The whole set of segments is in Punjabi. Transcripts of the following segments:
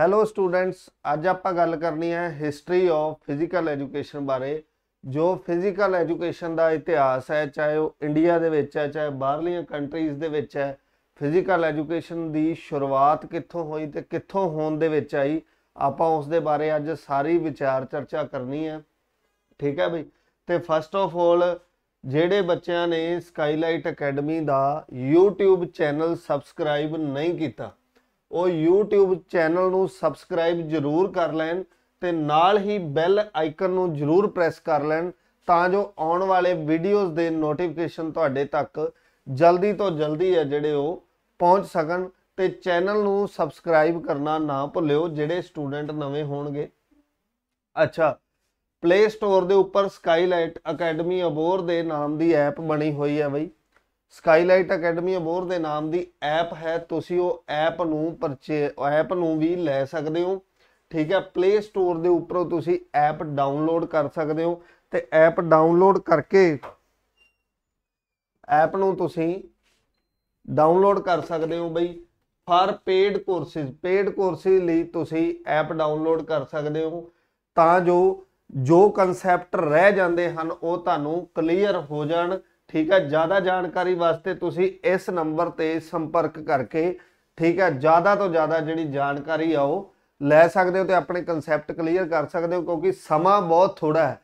ਹੈਲੋ ਸਟੂਡੈਂਟਸ ਅੱਜ ਆਪਾਂ ਗੱਲ ਕਰਨੀ ਹੈ ਹਿਸਟਰੀ ਆਫ ਫਿਜ਼ੀਕਲ ਐਜੂਕੇਸ਼ਨ ਬਾਰੇ ਜੋ ਫਿਜ਼ੀਕਲ ਐਜੂਕੇਸ਼ਨ ਦਾ ਇਤਿਹਾਸ ਹੈ ਚਾਹੇ ਉਹ ਇੰਡੀਆ ਦੇ ਵਿੱਚ ਹੈ ਚਾਹੇ ਬਾਹਰਲੀਆਂ ਕੰਟਰੀਜ਼ ਦੇ ਵਿੱਚ ਹੈ ਫਿਜ਼ੀਕਲ ਐਜੂਕੇਸ਼ਨ ਦੀ ਸ਼ੁਰੂਆਤ ਕਿੱਥੋਂ ਹੋਈ ਤੇ ਕਿੱਥੋਂ ਹੋਣ ਦੇ ਵਿੱਚ ਆਈ ਆਪਾਂ ਉਸ ਦੇ ਬਾਰੇ ਅੱਜ ਸਾਰੀ ਵਿਚਾਰ ਚਰਚਾ ਕਰਨੀ ਹੈ ਠੀਕ ਹੈ ਬਈ ਤੇ ਫਸਟ ਆਫ ਆਲ ਜਿਹੜੇ ਬੱਚਿਆਂ ਨੇ ਸਕਾਈਲਾਈਟ ਅਕੈਡਮੀ ਦਾ YouTube ਚੈਨਲ ਸਬਸਕ੍ਰਾਈਬ ਨਹੀਂ ਕੀਤਾ ਉਹ YouTube ਚੈਨਲ ਨੂੰ ਸਬਸਕ੍ਰਾਈਬ ਜ਼ਰੂਰ ਕਰ ਲੈਣ ਤੇ ਨਾਲ ਹੀ ਬੈਲ ਆਈਕਨ ਨੂੰ ਜ਼ਰੂਰ ਪ੍ਰੈਸ ਕਰ ਲੈਣ ਤਾਂ ਜੋ ਆਉਣ ਵਾਲੇ ਵੀਡੀਓਜ਼ ਦੇ ਨੋਟੀਫਿਕੇਸ਼ਨ ਤੁਹਾਡੇ ਤੱਕ ਜਲਦੀ ਤੋਂ ਜਲਦੀ ਹੈ ਜਿਹੜੇ ਉਹ ਪਹੁੰਚ ਸਕਣ ਤੇ ਚੈਨਲ ਨੂੰ ਸਬਸਕ੍ਰਾਈਬ ਕਰਨਾ ਨਾ ਭੁੱਲਿਓ ਜਿਹੜੇ ਸਟੂਡੈਂਟ ਨਵੇਂ ਹੋਣਗੇ ਅੱਛਾ ਪਲੇ ਸਟੋਰ ਦੇ ਉੱਪਰ ਸਕਾਈਲਾਈਟ ਅਕੈਡਮੀ ਅਬੋਰ ਦੇ ਨਾਮ ਦੀ ਐਪ ਬਣੀ ਹੋਈ ਹੈ ਬਈ ਸਕਾਈਲਾਈਟ ਅਕੈਡਮੀ ਅਬੋਰ ਦੇ ਨਾਮ ਦੀ ਐਪ ਹੈ ਤੁਸੀਂ ਉਹ ਐਪ ਨੂੰ ਪਰਚੇ ਐਪ ਨੂੰ ਵੀ ਲੈ ਸਕਦੇ ਹੋ ਠੀਕ ਹੈ ਪਲੇ ਸਟੋਰ ਦੇ ਉੱਪਰੋਂ ਤੁਸੀਂ ਐਪ ਡਾਊਨਲੋਡ ਕਰ ਸਕਦੇ ਹੋ ਤੇ ਐਪ ਡਾਊਨਲੋਡ ਕਰਕੇ ਐਪ ਨੂੰ ਤੁਸੀਂ ਡਾਊਨਲੋਡ ਕਰ ਸਕਦੇ ਹੋ ਬਈ for paid courses paid courses ਲਈ ਤੁਸੀਂ ਐਪ ਡਾਊਨਲੋਡ ਕਰ ਸਕਦੇ ਹੋ ਤਾਂ ਜੋ ਜੋ ਕਨਸੈਪਟ ਰਹਿ ਜਾਂਦੇ ਹਨ ਉਹ ਤੁਹਾਨੂੰ ਕਲੀਅਰ ਹੋ ਜਾਣ ਠੀਕ ਹੈ ਜ਼ਿਆਦਾ ਜਾਣਕਾਰੀ ਵਾਸਤੇ ਤੁਸੀਂ ਇਸ ਨੰਬਰ ਤੇ ਸੰਪਰਕ ਕਰਕੇ ਠੀਕ ਹੈ ਜ਼ਿਆਦਾ ਤੋਂ ਜ਼ਿਆਦਾ ਜਿਹੜੀ ਜਾਣਕਾਰੀ ਆਓ ਲੈ ਸਕਦੇ ਹੋ ਤੇ ਆਪਣੇ ਕਨਸੈਪਟ ਕਲੀਅਰ ਕਰ ਸਕਦੇ ਹੋ ਕਿਉਂਕਿ ਸਮਾਂ ਬਹੁਤ ਥੋੜਾ ਹੈ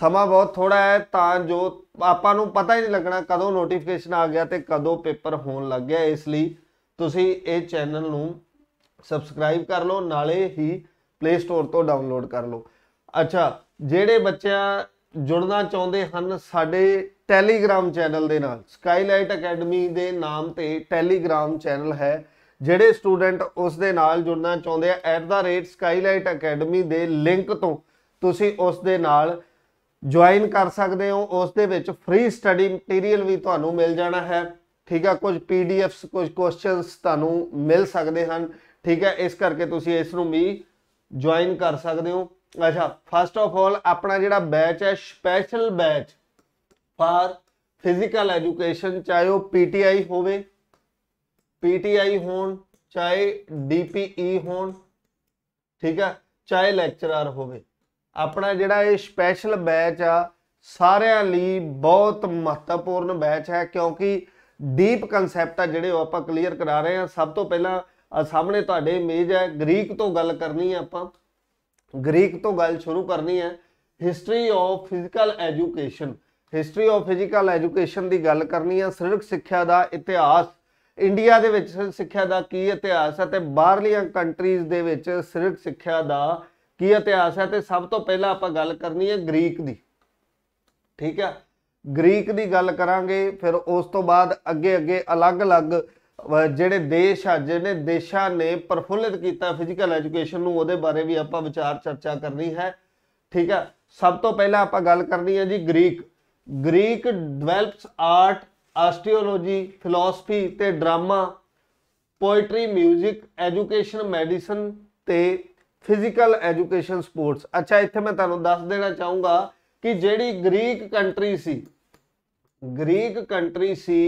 ਸਮਾਂ ਬਹੁਤ ਥੋੜਾ ਹੈ ਤਾਂ ਜੋ ਆਪਾਂ ਨੂੰ ਪਤਾ ਹੀ ਨਹੀਂ ਲੱਗਣਾ ਕਦੋਂ ਨੋਟੀਫਿਕੇਸ਼ਨ ਆ ਗਿਆ ਤੇ ਕਦੋਂ ਪੇਪਰ ਹੋਣ ਲੱਗ ਗਿਆ ਇਸ ਲਈ ਤੁਸੀਂ ਇਹ ਚੈਨਲ ਨੂੰ ਸਬਸਕ੍ਰਾਈਬ ਕਰ ਲਓ ਨਾਲੇ ਹੀ ਪਲੇ ਸਟੋਰ ਤੋਂ ਡਾਊਨਲੋਡ ਕਰ ਲਓ ਅੱਛਾ ਜਿਹੜੇ ਬੱਚਿਆਂ ਜੁੜਨਾ ਚਾਹੁੰਦੇ ਹਨ ਸਾਡੇ ਟੈਲੀਗ੍ਰਾਮ ਚੈਨਲ ਦੇ ਨਾਲ ਸਕਾਈਲਾਈਟ ਅਕੈਡਮੀ ਦੇ ਨਾਮ ਤੇ ਟੈਲੀਗ੍ਰਾਮ ਚੈਨਲ ਹੈ ਜਿਹੜੇ ਸਟੂਡੈਂਟ ਉਸ ਦੇ ਨਾਲ ਜੁੜਨਾ ਚਾਹੁੰਦੇ ਆ @skylight ਦਾ ਰੇਟ ਸਕਾਈਲਾਈਟ ਅਕੈਡਮੀ ਦੇ ਲਿੰਕ ਤੋਂ ਤੁਸੀਂ ਉਸ ਦੇ ਨਾਲ ਜੁਆਇਨ ਕਰ ਸਕਦੇ ਹੋ ਉਸ ਦੇ ਵਿੱਚ ਫ੍ਰੀ ਸਟੱਡੀ ਮਟੀਰੀਅਲ ਵੀ ਤੁਹਾਨੂੰ ਮਿਲ ਜਾਣਾ ਹੈ ਠੀਕ ਆ ਕੁਝ ਪੀਡੀਐਫਸ ਕੁਝ ਕੁਐਸਚਨਸ ਤੁਹਾਨੂੰ ਮਿਲ ਸਕਦੇ ਹਨ ਠੀਕ ਹੈ ਇਸ ਕਰਕੇ ਤੁਸੀਂ ਇਸ ਨੂੰ ਵੀ ਜੁਆਇਨ ਕਰ ਸਕਦੇ ਹੋ ਅੱਛਾ ਫਸਟ ਆਫ ਆਲ ਆਪਣਾ ਜਿਹੜਾ ਬੈਚ ਹੈ special batch for physical education ਚਾਹੇ ਉਹ ਪੀਟੀਆਈ ਹੋਵੇ ਪੀਟੀਆਈ ਹੋਣ ਚਾਹੇ ਡੀਪੀਈ e ਹੋਣ ਠੀਕ ਹੈ ਚਾਹੇ ਲੈਕਚਰਰ ਹੋਵੇ ਆਪਣਾ ਜਿਹੜਾ ਇਹ ਸਪੈਸ਼ਲ ਬੈਚ ਆ ਸਾਰਿਆਂ ਲਈ ਬਹੁਤ ਮਹੱਤਵਪੂਰਨ ਬੈਚ ਹੈ ਕਿਉਂਕਿ ਡੀਪ ਕਨਸੈਪਟ ਆ ਜਿਹੜੇ ਉਹ ਆਪਾਂ ਕਲੀਅਰ ਕਰਾ ਰਹੇ ਆ ਸਭ ਤੋਂ ਪਹਿਲਾਂ ਸਾਹਮਣੇ ਤੁਹਾਡੇ ਇਮੇਜ ਹੈ ਗ੍ਰੀਕ ਤੋਂ ਗੱਲ ਕਰਨੀ ਆ ਆਪਾਂ ਗ੍ਰੀਕ ਤੋਂ ਗੱਲ ਸ਼ੁਰੂ ਕਰਨੀ ਹੈ history of physical education history of physical education ਦੀ ਗੱਲ ਕਰਨੀ ਹੈ ਸਰੀਰਕ ਸਿੱਖਿਆ ਦਾ ਇਤਿਹਾਸ ਇੰਡੀਆ ਦੇ ਵਿੱਚ ਸਿੱਖਿਆ ਦਾ ਕੀ ਇਤਿਹਾਸ ਹੈ ਤੇ ਬਾਹਰਲੀਆਂ ਕੰਟਰੀਜ਼ ਦੇ ਵਿੱਚ ਸਰੀਰਕ ਸਿੱਖਿਆ ਦਾ ਕੀ ਇਤਿਹਾਸ ਹੈ ਤੇ ਸਭ ਤੋਂ ਪਹਿਲਾਂ ਆਪਾਂ ਗੱਲ ਕਰਨੀ ਹੈ ਗ੍ਰੀਕ ਦੀ ਠੀਕ ਹੈ ਗ੍ਰੀਕ ਦੀ ਗੱਲ ਕਰਾਂਗੇ ਫਿਰ ਉਸ ਤੋਂ ਬਾਅਦ ਅੱਗੇ ਅੱਗੇ ਅਲੱਗ-ਅਲੱਗ ਜਿਹੜੇ ਦੇਸ਼ ਆ ਜਿਹੜੇ ਦੇਸ਼ਾਂ ਨੇ ਪ੍ਰਫੁੱਲਿਤ ਕੀਤਾ ਫਿਜ਼ੀਕਲ ਐਜੂਕੇਸ਼ਨ ਨੂੰ ਉਹਦੇ ਬਾਰੇ ਵੀ ਆਪਾਂ ਵਿਚਾਰ ਚਰਚਾ ਕਰਨੀ ਹੈ ਠੀਕ ਆ ਸਭ ਤੋਂ ਪਹਿਲਾਂ ਆਪਾਂ ਗੱਲ ਕਰਨੀ ਹੈ ਜੀ Greek Greek develops art osteology philosophy ਤੇ ਡਰਾਮਾ ਪੋਇਟਰੀ 뮤직 ਐਜੂਕੇਸ਼ਨ ਮੈਡੀਸਨ ਤੇ ਫਿਜ਼ੀਕਲ ਐਜੂਕੇਸ਼ਨ ਸਪੋਰਟਸ ਅੱਛਾ ਇੱਥੇ ਮੈਂ ਤੁਹਾਨੂੰ ਦੱਸ ਦੇਣਾ ਚਾਹੂੰਗਾ ਕਿ ਜਿਹੜੀ ਗ੍ਰੀਕ ਕੰਟਰੀ ਸੀ ਗ੍ਰੀਕ ਕੰਟਰੀ ਸੀ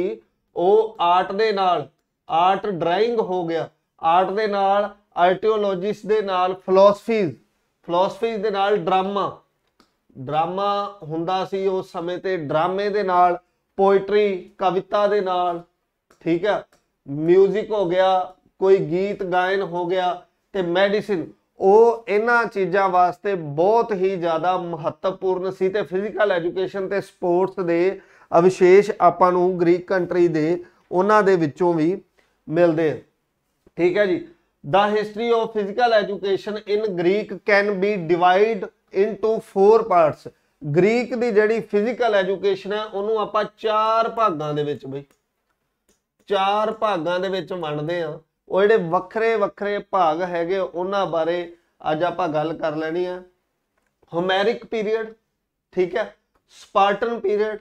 ਉਹ ਆਰਟ ਦੇ ਨਾਲ ਆਰਟ ਡਰਾਇੰਗ ਹੋ ਗਿਆ ਆਰਟ ਦੇ ਨਾਲ ਆਰਟੀਓਲੋਜਿਸਟ ਦੇ ਨਾਲ ਫਿਲਾਸਫੀਜ਼ ਫਿਲਾਸਫੀਜ਼ ਦੇ ਨਾਲ ਡਰਾਮਾ ਡਰਾਮਾ ਹੁੰਦਾ ਸੀ ਉਸ ਸਮੇਂ ਤੇ ਡਰਾਮੇ ਦੇ ਨਾਲ ਪੋਇਟਰੀ ਕਵਿਤਾ ਦੇ ਨਾਲ ਠੀਕ ਹੈ 뮤직 ਹੋ ਗਿਆ ਕੋਈ ਗੀਤ ਗਾਇਨ ਹੋ ਗਿਆ ਤੇ ਮੈਡੀਸਿਨ ਉਹ ਇਹਨਾਂ ਚੀਜ਼ਾਂ ਵਾਸਤੇ ਬਹੁਤ ਹੀ ਜ਼ਿਆਦਾ ਮਹੱਤਵਪੂਰਨ ਸੀ ਤੇ ਫਿਜ਼ੀਕਲ ਐਜੂਕੇਸ਼ਨ ਤੇ ਸਪੋਰਟਸ ਦੇ ਅਵਿਸ਼ੇਸ਼ ਆਪਾਂ ਨੂੰ ਗ੍ਰੀਕ ਕੰਟਰੀ ਦੇ ਉਹਨਾਂ ਦੇ ਵਿੱਚੋਂ ਵੀ ਮਿਲਦੇ ਆ ਠੀਕ ਹੈ ਜੀ ਦਾ history of physical education in Greek can be divide into 4 parts Greek ਦੀ ਜਿਹੜੀ ਫਿਜ਼ੀਕਲ ਐਜੂਕੇਸ਼ਨ ਹੈ ਉਹਨੂੰ ਆਪਾਂ ਚਾਰ ਭਾਗਾਂ ਦੇ ਵਿੱਚ ਬਈ ਚਾਰ ਭਾਗਾਂ ਦੇ ਵਿੱਚ ਵੰਡਦੇ ਆ ਉਹ ਜਿਹੜੇ ਵੱਖਰੇ ਵੱਖਰੇ ਭਾਗ ਹੈਗੇ ਉਹਨਾਂ ਬਾਰੇ ਅੱਜ ਆਪਾਂ ਗੱਲ ਕਰ ਲੈਣੀ ਆ ਹੋਮੈਰਿਕ ਪੀਰੀਅਡ ਠੀਕ ਹੈ Spartan period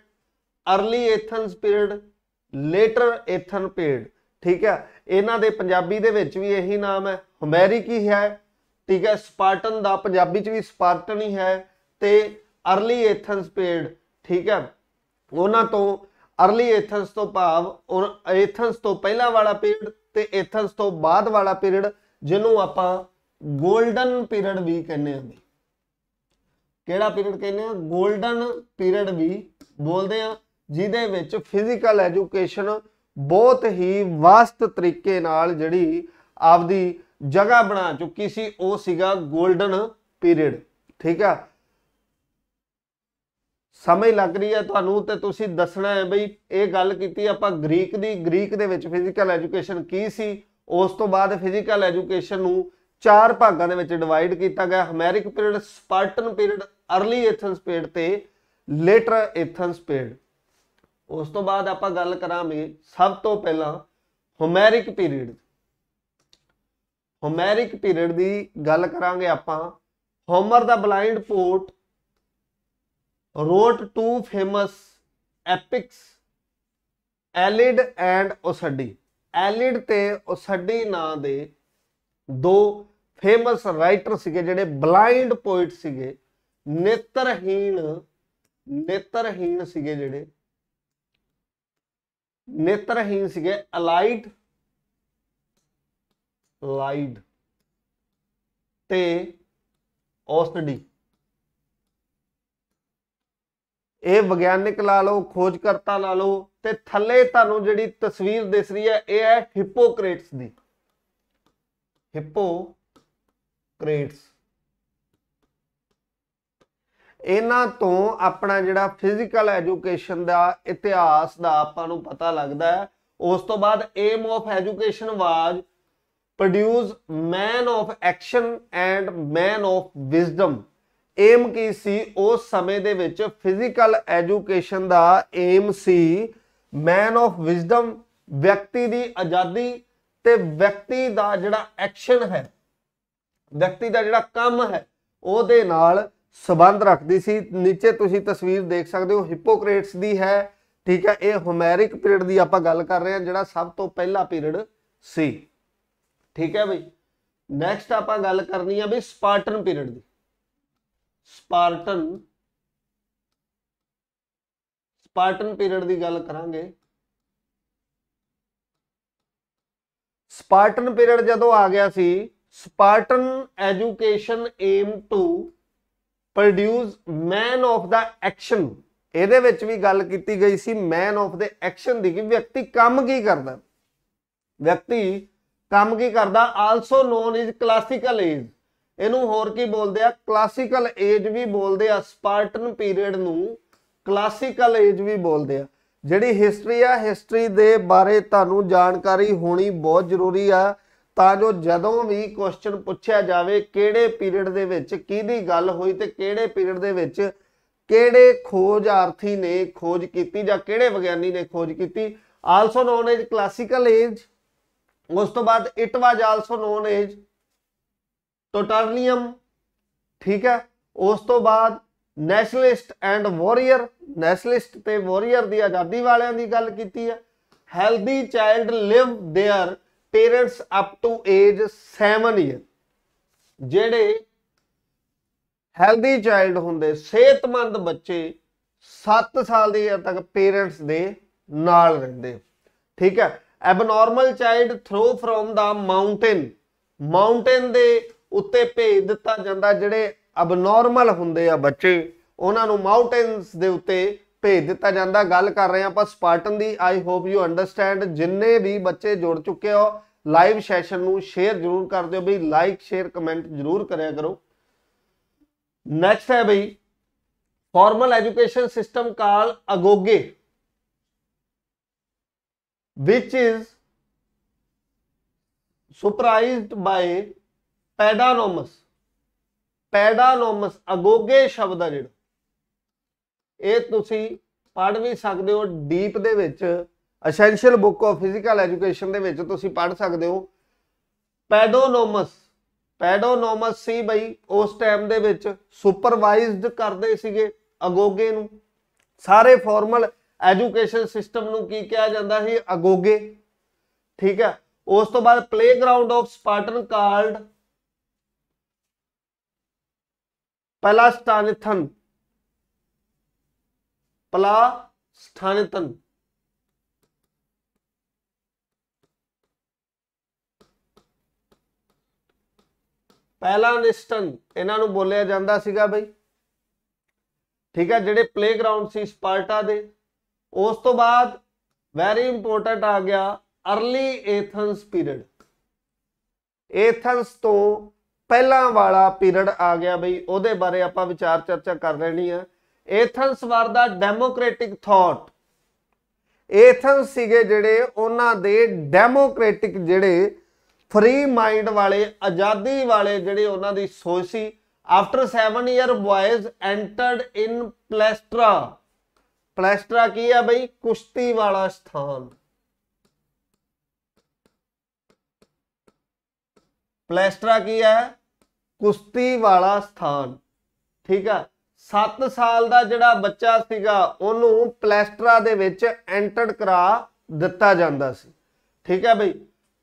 early Athens period later Athens period ਠੀਕ ਹੈ ਇਹਨਾਂ ਦੇ ਪੰਜਾਬੀ ਦੇ ਵਿੱਚ ਵੀ ਇਹੀ ਨਾਮ ਹੈ ਹਮੈਰਿਕ ਹੀ ਹੈ ਠੀਕ ਹੈ ਸਪਾਰਟਨ ਦਾ ਪੰਜਾਬੀ ਚ ਵੀ ਸਪਾਰਟਨ ਹੀ ਹੈ ਤੇ अर्ਲੀ ਐਥਨਸ ਪੀਰੀਅਡ ਠੀਕ ਹੈ ਉਹਨਾਂ ਤੋਂ अर्ਲੀ ਐਥਨਸ ਤੋਂ ਭਾਵ ਐਥਨਸ ਤੋਂ ਪਹਿਲਾਂ ਵਾਲਾ ਪੀਰੀਅਡ ਤੇ ਐਥਨਸ ਤੋਂ ਬਾਅਦ ਵਾਲਾ ਪੀਰੀਅਡ ਜਿਹਨੂੰ ਆਪਾਂ 골ਡਨ ਪੀਰੀਅਡ ਵੀ ਕਹਿੰਦੇ ਹਾਂ ਕਿਹੜਾ ਪੀਰੀਅਡ ਕਹਿੰਦੇ ਆ 골ਡਨ ਪੀਰੀਅਡ ਵੀ ਬੋਲਦੇ ਆ ਜਿਹਦੇ ਵਿੱਚ ਫਿਜ਼ੀਕਲ ਐਜੂਕੇਸ਼ਨ ਬਹੁਤ ਹੀ ਵਾਸਤ ਤਰੀਕੇ ਨਾਲ ਜਿਹੜੀ ਆਪਦੀ ਜਗ੍ਹਾ ਬਣਾ ਚੁੱਕੀ ਸੀ ਉਹ ਸੀਗਾ 골ਡਨ ਪੀਰੀਅਡ ਠੀਕ ਆ ਸਮੇਂ ਲੱਗ ਰਹੀ ਹੈ ਤੁਹਾਨੂੰ ਤੇ ਤੁਸੀਂ ਦੱਸਣਾ ਹੈ ਬਈ ਇਹ ਗੱਲ ਕੀਤੀ ਆਪਾਂ ਗ੍ਰੀਕ ਦੀ ਗ੍ਰੀਕ ਦੇ ਵਿੱਚ ਫਿਜ਼ੀਕਲ ਐਜੂਕੇਸ਼ਨ ਕੀ ਸੀ ਉਸ ਤੋਂ ਬਾਅਦ ਫਿਜ਼ੀਕਲ ਐਜੂਕੇਸ਼ਨ ਨੂੰ ਚਾਰ ਭਾਗਾਂ ਦੇ ਵਿੱਚ ਡਿਵਾਈਡ ਕੀਤਾ ਗਿਆ Homeric period Spartan period early Athens period ਤੇ ਲੇਟਰ ਐਥਨਸ ਪੀਰੀਅਡ ਉਸ ਤੋਂ ਬਾਅਦ ਆਪਾਂ ਗੱਲ ਕਰਾਂਗੇ ਸਭ ਤੋਂ ਪਹਿਲਾਂ ਹੋਮੈਰਿਕ ਪੀਰੀਅਡ ਹੋਮੈਰਿਕ ਪੀਰੀਅਡ ਦੀ ਗੱਲ ਕਰਾਂਗੇ ਆਪਾਂ ਹੋਮਰ ਦਾ blind poet wrote two famous epics Iliad and ਓਸੱਡੀ ਐਲਿਡ ਤੇ ਓਸੱਡੀ ਨਾਂ ਦੇ ਦੋ ਫੇਮਸ ਰਾਈਟਰ ਸੀਗੇ ਜਿਹੜੇ ਬਲਾਈਂਡ ਪੋਇਟ ਸੀਗੇ ਨੇਤਰਹੀਣ ਨੇਤਰਹੀਣ ਸੀਗੇ ਜਿਹੜੇ ਨੇਤਰਹੀਨ ਸੀਗੇ ਅਲਾਈਡ ਲਾਈਡ ਤੇ ਔਸਟਡੀ ਇਹ ਵਿਗਿਆਨਿਕ ਲਾ ਲਓ ਖੋਜਕਰਤਾ ਲਾ ਲਓ ਤੇ ਥੱਲੇ ਤੁਹਾਨੂੰ ਜਿਹੜੀ ਤਸਵੀਰ ਦਿਸ ਰਹੀ ਹੈ ਇਹ ਹੈ ਹਿਪੋਕ੍ਰੇਟਸ ਦੀ ਹਿਪੋਕ੍ਰੇਟਸ ਇਹਨਾਂ ਤੋਂ ਆਪਣਾ ਜਿਹੜਾ ਫਿਜ਼ੀਕਲ ਐਜੂਕੇਸ਼ਨ ਦਾ ਇਤਿਹਾਸ ਦਾ ਆਪਾਂ ਨੂੰ ਪਤਾ ਲੱਗਦਾ ਹੈ ਉਸ ਤੋਂ ਬਾਅਦ aim of education was produce man of action and man of wisdom aim ਕੀ ਸੀ ਉਸ ਸਮੇਂ ਦੇ ਵਿੱਚ ਫਿਜ਼ੀਕਲ ਐਜੂਕੇਸ਼ਨ ਦਾ ਏਮ ਸੀ ਮੈਨ ਆਫ ਵਿਜ਼ਡਮ ਵਿਅਕਤੀ ਦੀ ਆਜ਼ਾਦੀ ਤੇ ਵਿਅਕਤੀ ਦਾ ਜਿਹੜਾ ਐਕਸ਼ਨ ਹੈ ਵਿਅਕਤੀ ਦਾ ਜਿਹੜਾ ਕੰਮ ਹੈ ਉਹਦੇ ਨਾਲ ਸਬੰਧ ਰੱਖਦੀ ਸੀ ਨੀਚੇ ਤੁਸੀਂ ਤਸਵੀਰ ਦੇਖ ਸਕਦੇ ਹੋ ਹਿਪੋਕ੍ਰੇਟਸ ਦੀ ਹੈ ਠੀਕ ਹੈ ਇਹ ਹੋਮੈਰਿਕ ਪੀਰੀਅਡ ਦੀ ਆਪਾਂ ਗੱਲ ਕਰ ਰਹੇ ਹਾਂ ਜਿਹੜਾ ਸਭ ਤੋਂ ਪਹਿਲਾ ਪੀਰੀਅਡ ਸੀ ਠੀਕ ਹੈ ਬਈ ਨੈਕਸਟ ਆਪਾਂ ਗੱਲ ਕਰਨੀ ਆ ਬਈ ਸਪਾਰਟਨ ਪੀਰੀਅਡ ਦੀ ਸਪਾਰਟਨ ਸਪਾਰਟਨ ਪੀਰੀਅਡ ਦੀ ਗੱਲ ਕਰਾਂਗੇ ਸਪਾਰਟਨ ਪੀਰੀਅਡ ਜਦੋਂ ਆ ਗਿਆ ਸੀ Spartan education aim to produce man of the action ਇਹਦੇ ਵਿੱਚ ਵੀ ਗੱਲ ਕੀਤੀ ਗਈ ਸੀ ਮੈਨ ਆਫ ਦੇ ਐਕਸ਼ਨ ਦੀ ਕਿ ਵਿਅਕਤੀ ਕੰਮ ਕੀ ਕਰਦਾ ਵਿਅਕਤੀ ਕੰਮ ਕੀ ਕਰਦਾ also known is classical age ਇਹਨੂੰ ਹੋਰ ਕੀ ਬੋਲਦੇ ਆ ਕਲਾਸਿਕਲ ਏਜ ਵੀ ਬੋਲਦੇ ਆ ਸਪਾਰਟਨ ਪੀਰੀਅਡ ਨੂੰ ਕਲਾਸਿਕਲ ਏਜ ਵੀ ਬੋਲਦੇ ਆ ਜਿਹੜੀ ਹਿਸਟਰੀ ਆ ਹਿਸਟਰੀ ਦੇ ਬਾਰੇ ਤੁਹਾਨੂੰ ਜਾਣਕਾਰੀ ਹੋਣੀ ਬਹੁਤ ਜ਼ਰੂਰੀ ਆ ਤਾਂ ਜੋ ਜਦੋਂ ਵੀ ਕੁਐਸਚਨ ਪੁੱਛਿਆ ਜਾਵੇ ਕਿਹੜੇ ਪੀਰੀਅਡ ਦੇ ਵਿੱਚ ਕਿਹਦੀ ਗੱਲ ਹੋਈ ਤੇ ਕਿਹੜੇ ਪੀਰੀਅਡ ਦੇ ਵਿੱਚ ਕਿਹੜੇ ਖੋਜਾਰਥੀ ਨੇ ਖੋਜ ਕੀਤੀ ਜਾਂ ਕਿਹੜੇ ਵਿਗਿਆਨੀ ਨੇ ਖੋਜ ਕੀਤੀ also known as classical age ਉਸ ਤੋਂ ਬਾਅਦ ਇਟ ਵਾਜ ਆਲਸੋ ਨੋਨ ਐਜ ਟੋਟਰਨੀਅਮ ਠੀਕ ਹੈ ਉਸ ਤੋਂ ਬਾਅਦ ਨੈਸ਼ਨਲਿਸਟ ਐਂਡ ਵਾਰੀਅਰ ਨੈਸ਼ਨਲਿਸਟ ਤੇ ਵਾਰੀਅਰ ਦੀ ਆਜ਼ਾਦੀ ਵਾਲਿਆਂ ਦੀ ਗੱਲ ਕੀਤੀ ਹੈ healthy child live their parents up to age 7 year ਜਿਹੜੇ ਹੈਲਦੀ ਚਾਈਲਡ ਹੁੰਦੇ ਸਿਹਤਮੰਦ ਬੱਚੇ 7 ਸਾਲ ਦੀ ਉਮਰ ਤੱਕ ਪੇਰੈਂਟਸ ਦੇ ਨਾਲ ਰਹਿੰਦੇ ਠੀਕ ਹੈ abnormal child throw from the mountain mountain ਦੇ ਉੱਤੇ ਭੇਜ ਦਿੱਤਾ ਜਾਂਦਾ ਜਿਹੜੇ ਅਬਨੋਰਮਲ ਹੁੰਦੇ ਆ ਬੱਚੇ ਉਹਨਾਂ ਨੂੰ ਮਾਊਂਟੇਨਸ ਦੇ ਉੱਤੇ ਭੇਜ ਦਿੱਤਾ ਜਾਂਦਾ ਗੱਲ ਕਰ ਰਹੇ ਆਪਾਂ ਸਪਾਰਟਨ ਦੀ ਆਈ ਹੋਪ ਯੂ ਅੰਡਰਸਟੈਂਡ ਜਿੰਨੇ ਵੀ ਬੱਚੇ ਜੁੜ ਚੁੱਕੇ ਹੋ ਲਾਈਵ ਸੈਸ਼ਨ ਨੂੰ ਸ਼ੇਅਰ ਜ਼ਰੂਰ ਕਰ ਦਿਓ ਬਈ ਲਾਈਕ ਸ਼ੇਅਰ ਕਮੈਂਟ ਜ਼ਰੂਰ ਕਰਿਆ ਕਰੋ ਨੈਕਸਟ ਹੈ ਬਈ formal education system call agoge which is surprised by paidonomos paidonomos agoge ਸ਼ਬਦ ਆ ਜਿਹੜਾ ਇਹ ਤੁਸੀਂ ਪੜ੍ਹ ਵੀ ਸਕਦੇ ਹੋ ਡੀਪ ਦੇ ਵਿੱਚ essential book of physical education ਦੇ ਵਿੱਚ ਤੁਸੀਂ ਪੜ੍ਹ ਸਕਦੇ ਹੋ ਪੈਡੋਨੋਮਸ ਪੈਡੋਨੋਮਸ ਸੀ ਬਈ ਉਸ ਟਾਈਮ ਦੇ ਵਿੱਚ ਸੁਪਰਵਾਈਜ਼ਡ ਕਰਦੇ ਸੀਗੇ ਅਗੋਗੇ ਨੂੰ ਸਾਰੇ ਫਾਰਮਲ ਐਜੂਕੇਸ਼ਨ ਸਿਸਟਮ ਨੂੰ ਕੀ ਕਿਹਾ ਜਾਂਦਾ ਸੀ ਅਗੋਗੇ ਠੀਕ ਹੈ ਉਸ ਤੋਂ ਬਾਅਦ ਪਲੇਗਰਾਉਂਡ ਆਫ ਸਪਾਰਟਨ ਕਾਲਡ ਪਹਿਲਾ ਸਟਾਨਥਨ ਪਲਾ ਸਥਾਨਿਤਨ ਪਹਿਲਾ ਨਿਸਟਨ ਇਹਨਾਂ ਨੂੰ ਬੋਲਿਆ ਜਾਂਦਾ ਸੀਗਾ ਬਈ ਠੀਕ ਹੈ ਜਿਹੜੇ ਪਲੇਗਰਾਉਂਡ ਸੀ ਸਪਾਰਟਾ ਦੇ ਉਸ ਤੋਂ ਬਾਅਦ ਵੈਰੀ ਇੰਪੋਰਟੈਂਟ ਆ ਗਿਆ अर्ਲੀ ਏਥਨਸ ਪੀਰੀਅਡ ਏਥਨਸ ਤੋਂ ਪਹਿਲਾਂ ਵਾਲਾ ਪੀਰੀਅਡ ਆ ਗਿਆ ਬਈ ਉਹਦੇ ਬਾਰੇ ਆਪਾਂ ਵਿਚਾਰ ਚਰਚਾ ਕਰ ਲੈਣੀ ਆ ਏਥਨਸ ਵਾਰ ਦਾ ਡੈਮੋਕ੍ਰੈਟਿਕ ਥੌਟ ਏਥਨਸ ਸੀਗੇ ਜਿਹੜੇ ਉਹਨਾਂ ਦੇ ਡੈਮੋਕ੍ਰੈਟਿਕ ਜਿਹੜੇ ਫ੍ਰੀ ਮਾਈਂਡ ਵਾਲੇ ਆਜ਼ਾਦੀ ਵਾਲੇ ਜਿਹੜੇ ਉਹਨਾਂ ਦੀ ਸੋਚ ਸੀ after 7 year boys entered in palaestra palaestra ਕੀ ਆ ਬਈ ਕੁਸ਼ਤੀ ਵਾਲਾ ਸਥਾਨ ਪਲੈਸਟਰਾ ਕੀ ਹੈ ਕੁਸ਼ਤੀ ਵਾਲਾ ਸਥਾਨ ਠੀਕ ਆ 7 ਸਾਲ ਦਾ ਜਿਹੜਾ ਬੱਚਾ ਸੀਗਾ ਉਹਨੂੰ ਪਲੈਸਟਰਾ ਦੇ ਵਿੱਚ ਐਂਟਰਡ ਕਰਾ ਦਿੱਤਾ ਜਾਂਦਾ ਸੀ ਠੀਕ ਹੈ ਬਈ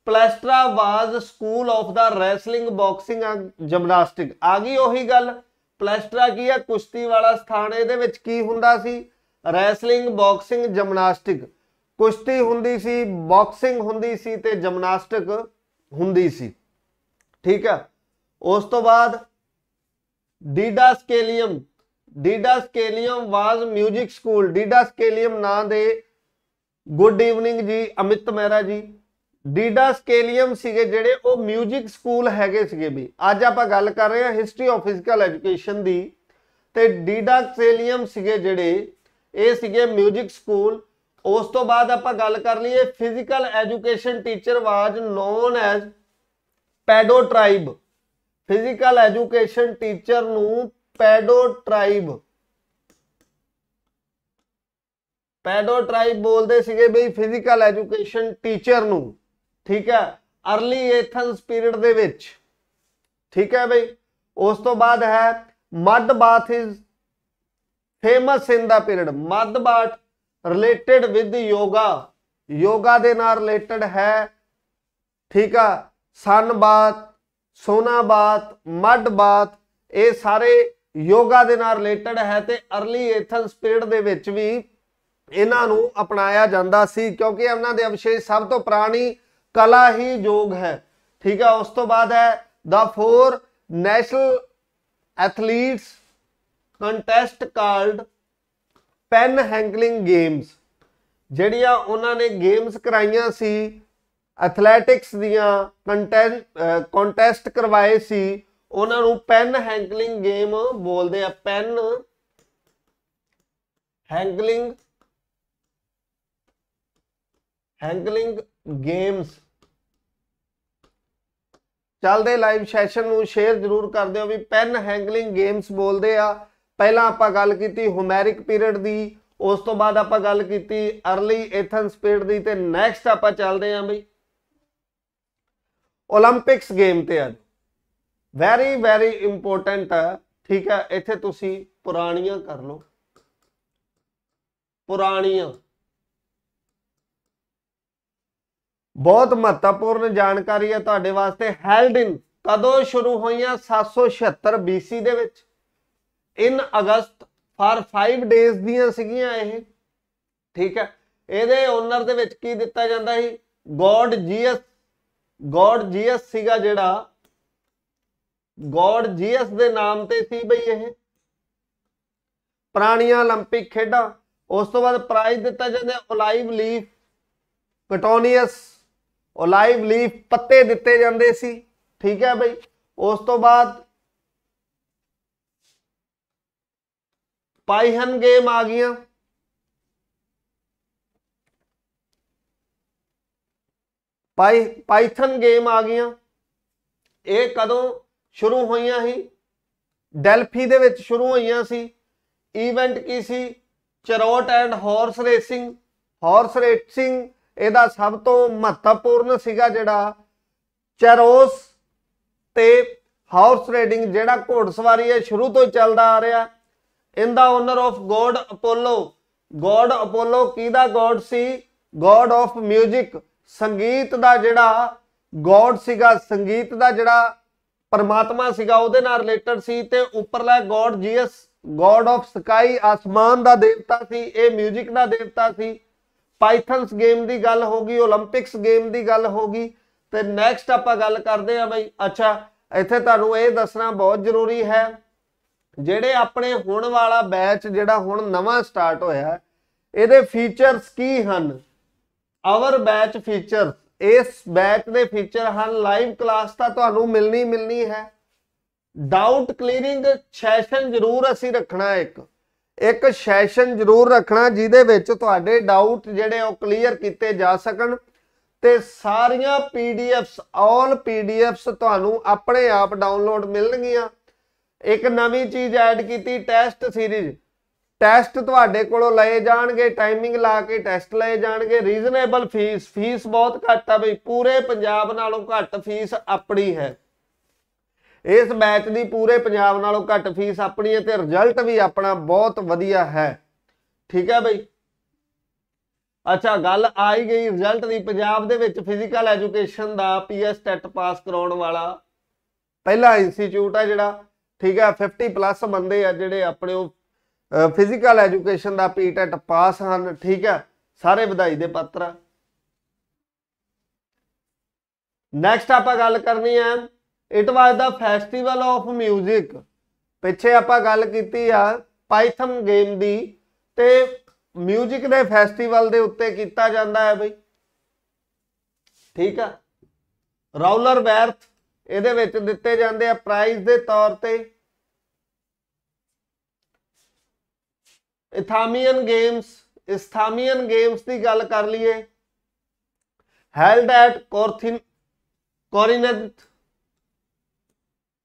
palaestra was school of the wrestling boxing and gymnastic ਆ ਗਈ ਉਹੀ ਗੱਲ ਪਲੈਸਟਰਾ ਕੀ ਹੈ ਕੁਸ਼ਤੀ ਵਾਲਾ ਸਥਾਨ ਇਹਦੇ ਵਿੱਚ ਕੀ ਹੁੰਦਾ ਸੀ ਰੈਸਲਿੰਗ ਬਾਕਸਿੰਗ ਜਿਮਨਾਸਟਿਕ ਕੁਸ਼ਤੀ ਹੁੰਦੀ ਸੀ ਬਾਕਸਿੰਗ ਹੁੰਦੀ ਸੀ ਤੇ ਜਿਮਨਾਸਟਿਕ ਹੁੰਦੀ ਸੀ ਠੀਕ ਹੈ ਉਸ ਤੋਂ ਬਾਅਦ ਡੀਡਾ ਸਕੇਲੀਅਮ ਡੀਡਾਸ ਕੇਲੀਅਮ ਵਾਜ਼ 뮤직 ਸਕੂਲ ਡੀਡਾਸ ਕੇਲੀਅਮ ਨਾਂ ਦੇ ਗੁੱਡ ਈਵਨਿੰਗ ਜੀ ਅਮਿਤ ਮਹਿਰਾ ਜੀ ਡੀਡਾਸ ਕੇਲੀਅਮ ਸੀਗੇ ਜਿਹੜੇ ਉਹ 뮤직 ਸਕੂਲ ਹੈਗੇ ਸੀਗੇ ਵੀ ਅੱਜ ਆਪਾਂ ਗੱਲ ਕਰ ਰਹੇ ਹਾਂ ਹਿਸਟਰੀ ਆਫ ਫਿਜ਼ੀਕਲ ਐਜੂਕੇਸ਼ਨ ਦੀ ਤੇ ਡੀਡਾਸ ਕੇਲੀਅਮ ਸੀਗੇ ਜਿਹੜੇ ਇਹ ਸੀਗੇ 뮤직 ਸਕੂਲ ਉਸ ਤੋਂ ਬਾਅਦ ਆਪਾਂ ਗੱਲ ਕਰ ਲਈਏ physical education teacher was known as paidotribe physical education teacher ਨੂੰ ਪੈਡੋ ਟ੍ਰਾਈਬ ਪੈਡੋ ਟ੍ਰਾਈਬ ਬੋਲਦੇ ਸੀਗੇ ਬਈ ਫਿਜ਼ੀਕਲ ਐਜੂਕੇਸ਼ਨ ਟੀਚਰ ਨੂੰ ਠੀਕ ਹੈ अर्ਲੀ ਐਥਨਸ ਪੀਰੀਅਡ ਦੇ ਵਿੱਚ ਠੀਕ ਹੈ ਬਈ ਉਸ ਤੋਂ ਬਾਅਦ ਹੈ mud bath is famous in the period mud bath related with yoga yoga ਦੇ ਨਾਲ ਰਿਲੇਟਡ ਹੈ ਠੀਕ ਆ ਸਨ ਬਾਤ ਸੋਨਾ ਬਾਤ ਮੱਡ ਬਾਤ ਇਹ ਸਾਰੇ ਯੋਗਾ ਦੇ ਨਾਲ ਰਿਲੇਟਡ ਹੈ ਤੇ अर्ਲੀ ਐਥਨਸ ਪੀਰੀਅਡ ਦੇ ਵਿੱਚ ਵੀ ਇਹਨਾਂ ਨੂੰ ਅਪਣਾਇਆ ਜਾਂਦਾ ਸੀ ਕਿਉਂਕਿ ਇਹਨਾਂ ਦੇ ਅਵਸ਼ੇਸ਼ ਸਭ ਤੋਂ ਪੁਰਾਣੀ ਕਲਾ ਹੀ ਯੋਗ ਹੈ ਠੀਕ ਹੈ ਉਸ ਤੋਂ ਬਾਅਦ ਹੈ the four national athletes contest called Pan Hellenic games ਜਿਹੜੀਆਂ ਉਹਨਾਂ ਨੇ ਗੇਮਸ ਕਰਾਈਆਂ ਸੀ ਐਥਲੈਟਿਕਸ ਦੀਆਂ ਕੰਟੈਸਟ ਕਰਵਾਏ ਸੀ ਉਹਨਾਂ ਨੂੰ ਪੈਨ ਹੈਂਗਲਿੰਗ ਗੇਮ ਬੋਲਦੇ ਆ ਪੈਨ ਹੈਂਗਲਿੰਗ ਹੈਂਗਲਿੰਗ ਗੇਮਸ ਚੱਲਦੇ ਲਾਈਵ ਸੈਸ਼ਨ ਨੂੰ ਸ਼ੇਅਰ ਜ਼ਰੂਰ ਕਰ ਦਿਓ ਵੀ ਪੈਨ ਹੈਂਗਲਿੰਗ ਗੇਮਸ ਬੋਲਦੇ ਆ ਪਹਿਲਾਂ ਆਪਾਂ ਗੱਲ ਕੀਤੀ ਹੋਮੈਰਿਕ ਪੀਰੀਅਡ ਦੀ ਉਸ ਤੋਂ ਬਾਅਦ ਆਪਾਂ ਗੱਲ ਕੀਤੀ अर्ਲੀ ਐਥਨਸ ਪੀਰੀਅਡ ਦੀ ਤੇ ਨੈਕਸਟ ਆਪਾਂ ਚੱਲਦੇ ਆਂ ਬਈ 올림픽ਸ ਗੇਮ ਤੇ ਆ ਵੈਰੀ ਵੈਰੀ ਇੰਪੋਰਟੈਂਟ ਹੈ ਠੀਕ ਹੈ ਇੱਥੇ ਤੁਸੀਂ ਪੁਰਾਣੀਆਂ ਕਰ ਲਓ ਪੁਰਾਣੀਆਂ ਬਹੁਤ ਮਹੱਤਵਪੂਰਨ ਜਾਣਕਾਰੀ ਹੈ ਤੁਹਾਡੇ ਵਾਸਤੇ ਇਨ ਕਦੋਂ ਸ਼ੁਰੂ ਹੋਈਆਂ 776 BC ਦੇ ਵਿੱਚ ਇਨ ਅਗਸਤ ਫਾਰ 5 ਡੇਜ਼ ਦੀਆਂ ਸੀਗੀਆਂ ਇਹ ਠੀਕ ਹੈ ਇਹਦੇ ਓਨਰ ਦੇ ਵਿੱਚ ਕੀ ਦਿੱਤਾ ਜਾਂਦਾ ਸੀ ਗੋਡ ਜੀਐਸ ਗੋਡ ਜੀਐਸ ਸੀਗਾ ਜਿਹੜਾ ਗੋਡ ਜੀਐਸ ਦੇ ਨਾਮ ਤੇ ਸੀ ਬਈ ਇਹ ਪ੍ਰਾਣੀਆਂ 올림픽 ਖੇਡਾਂ ਉਸ ਤੋਂ ਬਾਅਦ ਪ੍ਰਾਈਜ਼ ਦਿੱਤਾ ਜਾਂਦਾ ਓਲਾਈਵ ਲੀਫ ਪਟੋਨੀਅਸ ਓਲਾਈਵ ਲੀਫ ਪੱਤੇ ਦਿੱਤੇ ਜਾਂਦੇ ਸੀ ਠੀਕ ਹੈ ਬਈ ਉਸ ਤੋਂ ਬਾਅਦ ਪਾਈਹਨ ਗੇਮ ਆ ਗਈਆਂ ਪਾਈ ਪਾਈਥਨ ਗੇਮ ਆ ਗਈਆਂ ਇਹ ਕਦੋਂ ਸ਼ੁਰੂ ਹੋਈਆਂ ਸੀ ਡੈਲਫੀ ਦੇ ਵਿੱਚ ਸ਼ੁਰੂ ਹੋਈਆਂ ਸੀ ਇਵੈਂਟ ਕੀ ਸੀ chariot and horse racing horse racing ਇਹਦਾ ਸਭ ਤੋਂ ਮਹੱਤਵਪੂਰਨ ਸੀਗਾ ਜਿਹੜਾ ਚਰੋਸ ਤੇ ਹਾਰਸ ਰੇਡਿੰਗ ਜਿਹੜਾ ਘੋੜਸਵਾਰੀ ਹੈ ਸ਼ੁਰੂ ਤੋਂ ਚੱਲਦਾ ਆ ਰਿਹਾ ਇਹਦਾ honour of god Apollo god Apollo ਕਿਹਦਾ ਗੋਡ ਸੀ ਗੋਡ ਆਫ 뮤직 ਸੰਗੀਤ ਦਾ ਜਿਹੜਾ ਗੋਡ ਸੀਗਾ ਸੰਗੀਤ ਦਾ ਜਿਹੜਾ ਪਰਮਾਤਮਾ ਸੀਗਾ ਉਹਦੇ ਨਾਲ ਰਿਲੇਟਡ ਸੀ ਤੇ ਉੱਪਰਲਾ god Zeus god of sky ਆਸਮਾਨ ਦਾ ਦੇਵਤਾ ਸੀ ਇਹ 뮤직 ਦਾ ਦੇਵਤਾ ਸੀ ਪਾਈਥਨਸ ਗੇਮ ਦੀ ਗੱਲ ਹੋ ਗਈ 올림픽ਸ ਗੇਮ ਦੀ ਗੱਲ ਹੋ ਗਈ ਤੇ ਨੈਕਸਟ ਆਪਾਂ ਗੱਲ ਕਰਦੇ ਆ ਬਈ ਅੱਛਾ ਇੱਥੇ ਤੁਹਾਨੂੰ ਇਹ ਦੱਸਣਾ ਬਹੁਤ ਜ਼ਰੂਰੀ ਹੈ ਜਿਹੜੇ ਆਪਣੇ ਹੁਣ ਵਾਲਾ ਬੈਚ ਜਿਹੜਾ ਹੁਣ ਨਵਾਂ ਸਟਾਰਟ ਹੋਇਆ ਇਹਦੇ ਫੀਚਰਸ ਕੀ ਹਨ ਆਵਰ ਬੈਚ ਫੀਚਰਸ ਇਸ ਬੈਚ ਦੇ ਫੀਚਰ ਹਨ ਲਾਈਵ ਕਲਾਸ ਤਾਂ ਤੁਹਾਨੂੰ ਮਿਲਣੀ ਮਿਲਣੀ ਹੈ ਡਾਊਟ ਕਲੀਅਰਿੰਗ ਸੈਸ਼ਨ ਜ਼ਰੂਰ ਅਸੀਂ ਰੱਖਣਾ ਇੱਕ ਇੱਕ ਸੈਸ਼ਨ ਜ਼ਰੂਰ ਰੱਖਣਾ ਜਿਹਦੇ ਵਿੱਚ ਤੁਹਾਡੇ ਡਾਊਟ ਜਿਹੜੇ ਉਹ ਕਲੀਅਰ ਕੀਤੇ ਜਾ ਸਕਣ ਤੇ ਸਾਰੀਆਂ ਪੀਡੀਐਫਸ ਆਲ ਪੀਡੀਐਫਸ ਤੁਹਾਨੂੰ ਆਪਣੇ ਆਪ ਡਾਊਨਲੋਡ ਮਿਲਣਗੀਆਂ ਇੱਕ ਨਵੀਂ ਚੀਜ਼ ਐਡ ਕੀਤੀ ਟੈਸਟ ਸੀਰੀਜ਼ ਟੈਸਟ ਤੁਹਾਡੇ ਕੋਲੋਂ ਲਏ ਜਾਣਗੇ ਟਾਈਮਿੰਗ ਲਾ ਕੇ ਟੈਸਟ ਲਏ ਜਾਣਗੇ ਰੀਜ਼ਨੇਬਲ ਫੀਸ ਫੀਸ ਬਹੁਤ ਘੱਟ ਆ ਬਈ ਪੂਰੇ ਪੰਜਾਬ ਨਾਲੋਂ ਘੱਟ ਫੀਸ ਆਪਣੀ ਹੈ ਇਸ ਮੈਚ ਦੀ ਪੂਰੇ ਪੰਜਾਬ ਨਾਲੋਂ ਘੱਟ ਫੀਸ ਆਪਣੀ ਹੈ ਤੇ ਰਿਜ਼ਲਟ ਵੀ ਆਪਣਾ ਬਹੁਤ ਵਧੀਆ ਹੈ ਠੀਕ ਹੈ ਬਈ ਅੱਛਾ ਗੱਲ ਆਈ ਗਈ ਰਿਜ਼ਲਟ ਦੀ ਪੰਜਾਬ ਦੇ ਵਿੱਚ ਫਿਜ਼ੀਕਲ ਐਜੂਕੇਸ਼ਨ ਦਾ ਪੀਐਸ ਟੈਟ ਪਾਸ ਕਰਾਉਣ ਵਾਲਾ ਪਹਿਲਾ ਇੰਸਟੀਚਿਊਟ ਆ ਜਿਹੜਾ ਠੀਕ ਹੈ 50 ਪਲੱਸ ਬੰਦੇ ਆ ਜਿਹੜੇ ਆਪਣੇ ਉਹ ਫਿਜ਼ੀਕਲ ਐਜੂਕੇਸ਼ਨ ਦਾ ਪੀਟੈਟ ਪਾਸ e ਹਨ ਠੀਕ ਹੈ ਸਾਰੇ ਵਧਾਈ ਦੇ ਪਾਤਰ ਨੈਕਸਟ ਆਪਾਂ ਗੱਲ ਕਰਨੀ ਹੈ it was the festival of 뮤직 ਪਿੱਛੇ ਆਪਾਂ ਗੱਲ ਕੀਤੀ ਆ ਪਾਈਥਨ ਗੇਮ ਦੀ ਤੇ 뮤직 ਦੇ ਫੈਸਟੀਵਲ ਦੇ ਉੱਤੇ ਕੀਤਾ ਜਾਂਦਾ ਹੈ ਬਈ ਠੀਕ ਆ ਰੌਲਰ ਵੈਰਥ ਇਹਦੇ ਵਿੱਚ ਦਿੱਤੇ ਜਾਂਦੇ ਆ ਪ੍ਰਾਈਜ਼ ਦੇ ਤੌਰ ਤੇ ਇਥਾਮੀਅਨ ਗੇਮਸ ਇਸਥਾਮੀਅਨ ਗੇਮਸ ਦੀ ਗੱਲ ਕਰ ਲਈਏ ਹੈਲਡ ਐਟ ਕੋਰਥਿਨ ਕੋਰਿਨਥ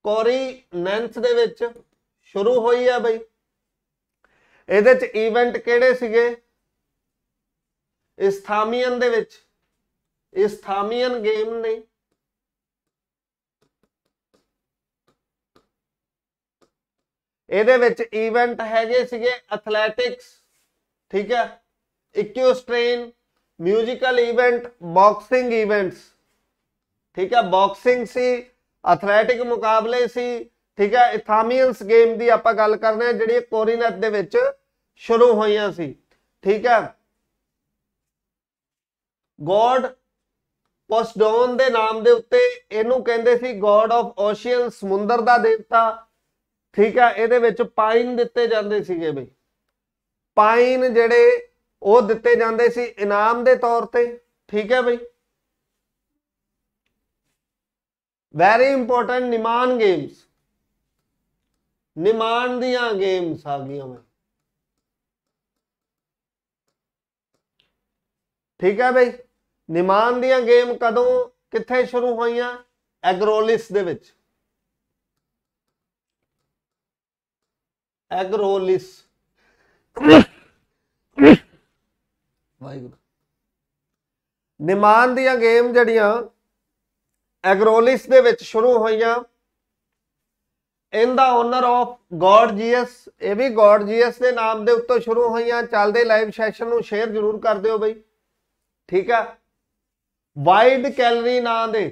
ਕੋਰਿਨਥ ਦੇ ਵਿੱਚ ਸ਼ੁਰੂ ਹੋਈ ਆ ਬਈ ਇਹਦੇ ਚ ਇਵੈਂਟ ਕਿਹੜੇ ਸੀਗੇ ਇਸਥਾਮੀਅਨ ਦੇ ਵਿੱਚ ਇਸਥਾਮੀਅਨ ਗੇਮ ਨਹੀਂ ਇਹਦੇ ਵਿੱਚ ਇਵੈਂਟ ਹੈਗੇ ਸੀਗੇ ਐਥਲੈਟਿਕਸ ਠੀਕ ਹੈ ਇਕਿਊਸਟ੍ਰੇਨ 뮤지컬 ਇਵੈਂਟ ਬਾਕਸਿੰਗ ਇਵੈਂਟਸ ਠੀਕ ਹੈ ਬਾਕਸਿੰਗ ਸੀ ਐਥਲੈਟਿਕ ਮੁਕਾਬਲੇ ਸੀ ਠੀਕ ਹੈ ਇਥਾਮੀਅਨਸ ਗੇਮ ਦੀ ਆਪਾਂ ਗੱਲ ਕਰਨਾ ਹੈ ਜਿਹੜੀ ਕੋਰੀਨਥ ਦੇ ਵਿੱਚ ਸ਼ੁਰੂ ਹੋਈਆਂ ਸੀ ਠੀਕ ਹੈ ਗੋਡ ਪੋਸਡੋਨ ਦੇ ਨਾਮ ਦੇ ਉੱਤੇ ਇਹਨੂੰ ਕਹਿੰਦੇ ਸੀ ਗੋਡ ਆਫ ਓਸ਼ੀਅਨ ਸਮੁੰਦਰ ਦਾ ਦੇਵਤਾ ਠੀਕ ਆ ਇਹਦੇ ਵਿੱਚ ਪਾਈਨ ਦਿੱਤੇ ਜਾਂਦੇ ਸੀਗੇ ਬਈ ਪਾਈਨ ਜਿਹੜੇ ਉਹ ਦਿੱਤੇ ਜਾਂਦੇ ਸੀ ਇਨਾਮ ਦੇ ਤੌਰ ਤੇ ਠੀਕ ਹੈ ਬਈ very important Nemean games Nemean ਦੀਆਂ ਗੇਮਸ ਆ ਗਈਆਂ ਮੈਂ ਠੀਕ ਹੈ ਬਈ ਨਿਮਾਨ ਦੀਆਂ ਗੇਮ ਕਦੋਂ ਕਿੱਥੇ ਸ਼ੁਰੂ ਹੋਈਆਂ ਐਗਰੋਲਿਸ ਦੇ ਵਿੱਚ ਐਗਰੋਲਿਸ ਵਾਹਿਗੁਰੂ ਨਿਮਾਨ ਦੀਆਂ ਗੇਮ ਜਿਹੜੀਆਂ ਐਗਰੋਲਿਸ ਦੇ ਵਿੱਚ ਸ਼ੁਰੂ ਹੋਈਆਂ in the honour of god Zeus ਇਹ ਵੀ ਗੋਡ ਜੀਐਸ ਦੇ ਨਾਮ ਦੇ ਉੱਤੇ ਸ਼ੁਰੂ ਹੋਈਆਂ ਚੱਲਦੇ ਲਾਈਵ ਸੈਸ਼ਨ ਨੂੰ ਸ਼ੇਅਰ ਜ਼ਰੂਰ ਕਰ ਦਿਓ ਬਈ ਠੀਕ ਆ ਵਾਈਡ ਕੈਲਰੀ ਨਾਂ ਦੇ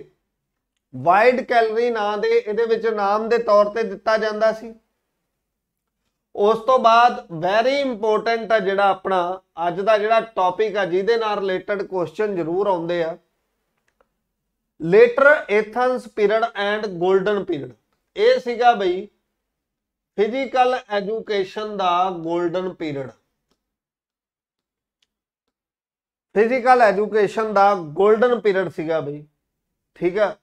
ਵਾਈਡ ਕੈਲਰੀ ਨਾਂ ਦੇ ਇਹਦੇ ਵਿੱਚ ਨਾਮ ਦੇ ਤੌਰ ਤੇ ਦਿੱਤਾ ਜਾਂਦਾ ਸੀ ਉਸ ਤੋਂ ਬਾਅਦ ਵੈਰੀ ਇੰਪੋਰਟੈਂਟ ਆ ਜਿਹੜਾ ਆਪਣਾ ਅੱਜ ਦਾ ਜਿਹੜਾ ਟੌਪਿਕ ਆ ਜਿਹਦੇ ਨਾਲ ਰਿਲੇਟਡ ਕੁਐਸਚਨ ਜ਼ਰੂਰ ਆਉਂਦੇ ਆ later Athens period and golden period ਇਹ ਸੀਗਾ ਬਈ ਫਿਜ਼ੀਕਲ ਐਜੂਕੇਸ਼ਨ ਦਾ 골ਡਨ ਪੀਰੀਅਡ ਫਿਜ਼ੀਕਲ ਐਜੂਕੇਸ਼ਨ ਦਾ 골ਡਨ ਪੀਰੀਅਡ ਸੀਗਾ ਬਈ ਠੀਕ ਆ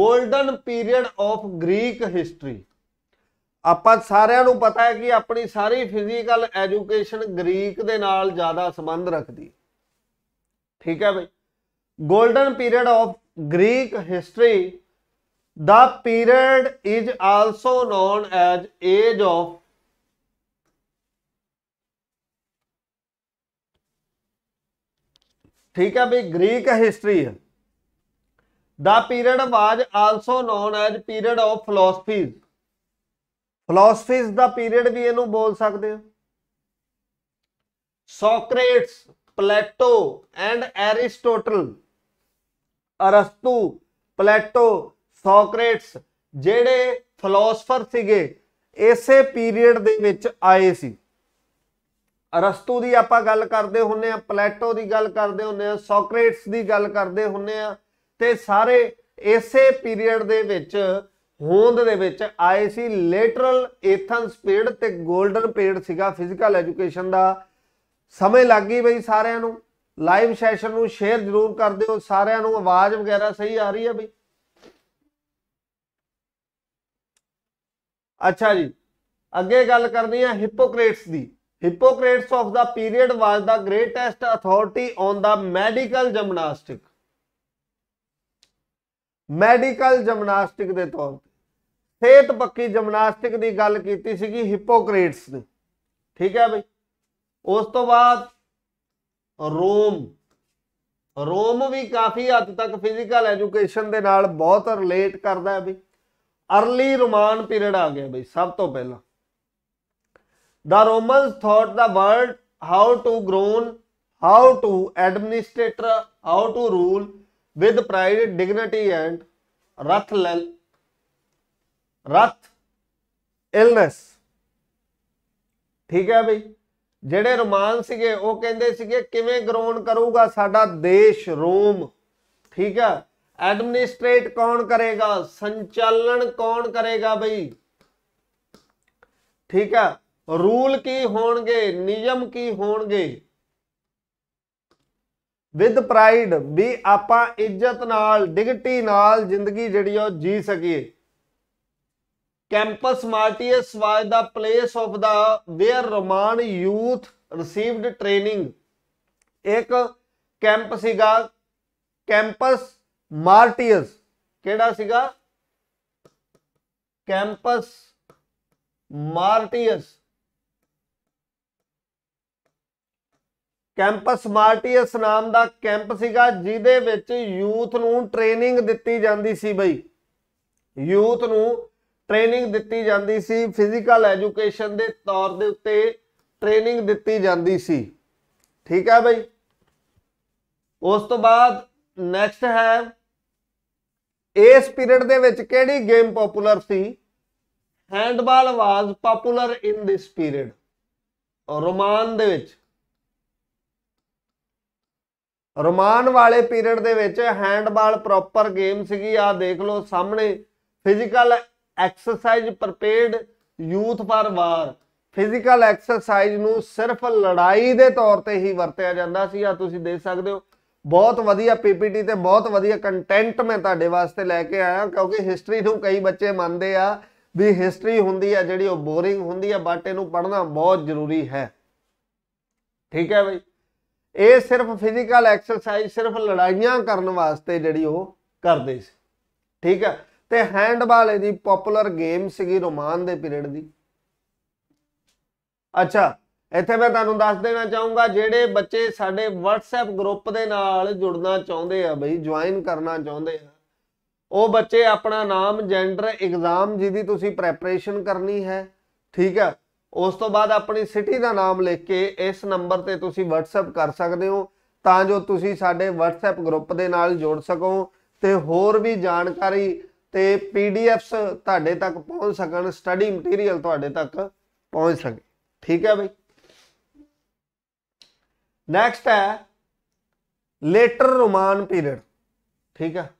golden period of Greek history ਆਪਾਂ ਸਾਰਿਆਂ ਨੂੰ ਪਤਾ ਹੈ ਕਿ ਆਪਣੀ ਸਾਰੀ ਫਿਜ਼ੀਕਲ ਐਜੂਕੇਸ਼ਨ ਗ੍ਰੀਕ ਦੇ ਨਾਲ ਜ਼ਿਆਦਾ ਸੰਬੰਧ ਰੱਖਦੀ ਠੀਕ ਹੈ ਬਈ golden period of Greek history ਦਾ period is also known as age of ਠੀਕ ਹੈ ਬਈ ਗ੍ਰੀਕ ਹਿਸਟਰੀ ਦਾ period was also known as period of philosophies ਫਲਸਫੀਜ਼ ਦਾ ਪੀਰੀਅਡ ਵੀ ਇਹਨੂੰ ਬੋਲ ਸਕਦੇ ਹੋ ਸੋਕਰੇਟਸ ਪਲੇਟੋ ਐਂਡ ਐਰਿਸਟੋਟਲ ਅਰਸਤੂ ਪਲੇਟੋ ਸੋਕਰੇਟਸ ਜਿਹੜੇ ਫਲਸਫਰ ਸੀਗੇ ਇਸੇ ਪੀਰੀਅਡ ਦੇ ਵਿੱਚ ਆਏ ਸੀ ਅਰਸਤੂ ਦੀ ਆਪਾਂ ਗੱਲ ਕਰਦੇ ਹੁੰਨੇ ਆ ਪਲੇਟੋ ਦੀ ਗੱਲ ਕਰਦੇ ਹੁੰਨੇ ਆ ਸੋਕਰੇਟਸ ਦੀ ਗੱਲ ਕਰਦੇ ਹੁੰਨੇ ਆ ਤੇ ਸਾਰੇ ਇਸੇ ਪੀਰੀਅਡ ਦੇ ਵਿੱਚ ਹੋਂਦ ਦੇ ਵਿੱਚ ਆਏ ਸੀ ਲੇਟਰਲ ਏਥਨ ਸਪੀਡ ਤੇ 골ਡਨ ਪੀਰੀਅਡ ਸੀਗਾ ਫਿਜ਼ੀਕਲ ਐਜੂਕੇਸ਼ਨ ਦਾ ਸਮੇਂ ਲੱਗ ਗਈ ਬਈ ਸਾਰਿਆਂ ਨੂੰ ਲਾਈਵ ਸੈਸ਼ਨ ਨੂੰ ਸ਼ੇਅਰ ਜ਼ਰੂਰ ਕਰ ਦਿਓ ਸਾਰਿਆਂ ਨੂੰ ਆਵਾਜ਼ ਵਗੈਰਾ ਸਹੀ ਆ ਰਹੀ ਹੈ ਬਈ ਅੱਛਾ ਜੀ ਅੱਗੇ ਗੱਲ ਕਰਨੀ ਹੈ ਹਿਪੋਕ੍ਰੇਟਸ ਦੀ Hippocrates of the period was the greatest authority on the medical gymnastic medical gymnastic ਦੇ ਤੌਰ ਤੇ ਸਿਹਤ ਪੱਕੀ ਜਿਮਨਾਸਟਿਕ ਦੀ ਗੱਲ ਕੀਤੀ ਸੀਗੀ ਹਿਪੋਕ੍ਰੇਟਸ ਨੇ ਠੀਕ ਹੈ ਬਈ ਉਸ ਤੋਂ ਬਾਅਦ ਰੋਮ ਰੋਮ ਵੀ ਕਾਫੀ ਹੱਦ ਤੱਕ ਫਿਜ਼ੀਕਲ ਐਜੂਕੇਸ਼ਨ ਦੇ ਨਾਲ ਬਹੁਤ ਰਿਲੇਟ ਕਰਦਾ ਹੈ ਬਈ अर्ली रोमान पीरियड आ गया भाई सब तो पहला the Roman taught the world how to grown how to administrator how to rule with pride dignity and रथ ਰਥ ਇਲਨੈਸ ਠੀਕ ਹੈ ਬਈ ਜਿਹੜੇ ਰੋਮਾਨ ਸੀਗੇ ਉਹ ਕਹਿੰਦੇ ਸੀਗੇ ਕਿਵੇਂ ਗਰੋਨ ਕਰੂਗਾ ਸਾਡਾ ਦੇਸ਼ ਰੋਮ ਠੀਕ ਹੈ ਐਡਮਿਨਿਸਟ੍ਰੇਟ ਕੌਣ ਕਰੇਗਾ ਸੰਚਾਲਨ ਕੌਣ ਕਰੇਗਾ ਬਈ ਠੀਕ ਹੈ ਰੂਲ ਕੀ ਹੋਣਗੇ ਨਿਯਮ ਕੀ ਹੋਣਗੇ ਵਿਦ ਪ੍ਰਾਈਡ ਵੀ ਆਪਾਂ ਇੱਜ਼ਤ ਨਾਲ ਡਿਗਟੀ ਨਾਲ ਜ਼ਿੰਦਗੀ ਜਿਹੜੀ ਉਹ ਜੀ ਸਕੀਏ Campus Martius was the place of the where Roman youth received training ਇੱਕ ਕੈਂਪ ਸੀਗਾ ਕੈਂਪਸ ਮਾਰਟੀਅਸ ਕਿਹੜਾ ਸੀਗਾ ਕੈਂਪਸ ਮਾਰਟੀਅਸ ਕੈਂਪਸ ਮਾਰਟੀਅਸ ਨਾਮ ਦਾ ਕੈਂਪ ਸੀਗਾ ਜਿਹਦੇ ਵਿੱਚ ਯੂਥ ਨੂੰ ਟ੍ਰੇਨਿੰਗ ਦਿੱਤੀ ਜਾਂਦੀ ਸੀ ਬਈ ਯੂਥ ਨੂੰ ਟ੍ਰੇਨਿੰਗ ਦਿੱਤੀ ਜਾਂਦੀ ਸੀ ਫਿਜ਼ੀਕਲ ਐਜੂਕੇਸ਼ਨ ਦੇ ਤੌਰ ਦੇ ਉੱਤੇ ਟ੍ਰੇਨਿੰਗ ਦਿੱਤੀ ਜਾਂਦੀ ਸੀ ਠੀਕ ਹੈ ਬਈ ਉਸ ਤੋਂ ਬਾਅਦ ਨੈਕਸਟ ਹੈ ਇਸ ਪੀਰੀਅਡ ਦੇ ਵਿੱਚ ਕਿਹੜੀ ਗੇਮ ਪਪੂਲਰ ਸੀ handball was popular in this period Roman ਦੇ ਵਿੱਚ ਰੋਮਾਨ ਵਾਲੇ ਪੀਰੀਅਡ ਦੇ ਵਿੱਚ ਹੈਂਡਬਾਲ ਪ੍ਰੋਪਰ ਗੇਮ ਸੀਗੀ ਆ ਦੇਖ ਲਓ ਸਾਹਮਣੇ physical exercise prepared youth for war physical exercise ਨੂੰ ਸਿਰਫ ਲੜਾਈ ਦੇ ਤੌਰ ਤੇ ਹੀ ਵਰਤਿਆ ਜਾਂਦਾ ਸੀ ਆ ਤੁਸੀਂ ਦੇਖ ਸਕਦੇ ਹੋ ਬਹੁਤ ਵਧੀਆ ਪੀਪੀਟੀ ਤੇ ਬਹੁਤ ਵਧੀਆ ਕੰਟੈਂਟ ਮੈਂ ਤੁਹਾਡੇ ਵਾਸਤੇ ਲੈ ਕੇ ਆਇਆ ਕਿਉਂਕਿ ਹਿਸਟਰੀ ਨੂੰ ਕਈ ਬੱਚੇ ਮੰਨਦੇ ਆ ਵੀ ਹਿਸਟਰੀ ਹੁੰਦੀ ਆ ਜਿਹੜੀ ਉਹ ਬੋਰਿੰਗ ਹੁੰਦੀ ਆ ਬਟ ਇਹਨੂੰ ਪੜ੍ਹਨਾ ਬਹੁਤ ਜ਼ਰੂਰੀ ਹੈ ਠੀਕ ਹੈ ਬਈ ਇਹ ਸਿਰਫ ਫਿਜ਼ੀਕਲ ਐਕਸਰਸਾਈਜ਼ ਸਿਰਫ ਲੜਾਈਆਂ ਕਰਨ ਵਾਸਤੇ ਜਿਹੜੀ ਉਹ ਕਰਦੇ ਸੀ ਠੀਕ ਹੈ ਤੇ ਹੈਂਡਬਾਲ ਇਹਦੀ ਪਪੂਲਰ ਗੇਮ ਸੀਗੀ ਰੋਮਾਨ ਦੇ ਪੀਰੀਅਡ ਦੀ ਅੱਛਾ ਇੱਥੇ ਮੈਂ ਤੁਹਾਨੂੰ ਦੱਸ ਦੇਣਾ ਚਾਹੂੰਗਾ ਜਿਹੜੇ ਬੱਚੇ ਸਾਡੇ WhatsApp ਗਰੁੱਪ ਦੇ ਨਾਲ ਜੁੜਨਾ ਚਾਹੁੰਦੇ ਆ ਬਈ ਜੁਆਇਨ ਕਰਨਾ ਚਾਹੁੰਦੇ ਆ ਉਹ ਬੱਚੇ ਆਪਣਾ ਨਾਮ ਜੈਂਡਰ ਐਗਜ਼ਾਮ ਜਿਹਦੀ ਤੁਸੀਂ ਪ੍ਰੈਪਰੇਸ਼ਨ ਕਰਨੀ ਹੈ ਠੀਕ ਹੈ ਉਸ ਤੋਂ ਬਾਅਦ ਆਪਣੀ ਸਿਟੀ ਦਾ ਨਾਮ ਲਿਖ ਕੇ ਇਸ ਨੰਬਰ ਤੇ ਤੁਸੀਂ WhatsApp ਕਰ ਸਕਦੇ ਹੋ ਤਾਂ ਜੋ ਤੁਸੀਂ ਸਾਡੇ WhatsApp ਗਰੁੱਪ ਦੇ ਨਾਲ ਜੁੜ ਸਕੋ ਤੇ ਹੋਰ ਵੀ ਜਾਣਕਾਰੀ ਤੇ ਪੀਡੀਐਫਸ ਤੁਹਾਡੇ ਤੱਕ ਪਹੁੰਚ ਸਕਣ ਸਟੱਡੀ ਮਟੀਰੀਅਲ ਤੁਹਾਡੇ ਤੱਕ ਪਹੁੰਚ ਸਕੇ ਠੀਕ ਹੈ ਬਈ ਨੈਕਸਟ ਹੈ ਲੇਟਰ ਰੋਮਨ ਪੀਰੀਅਡ ਠੀਕ ਹੈ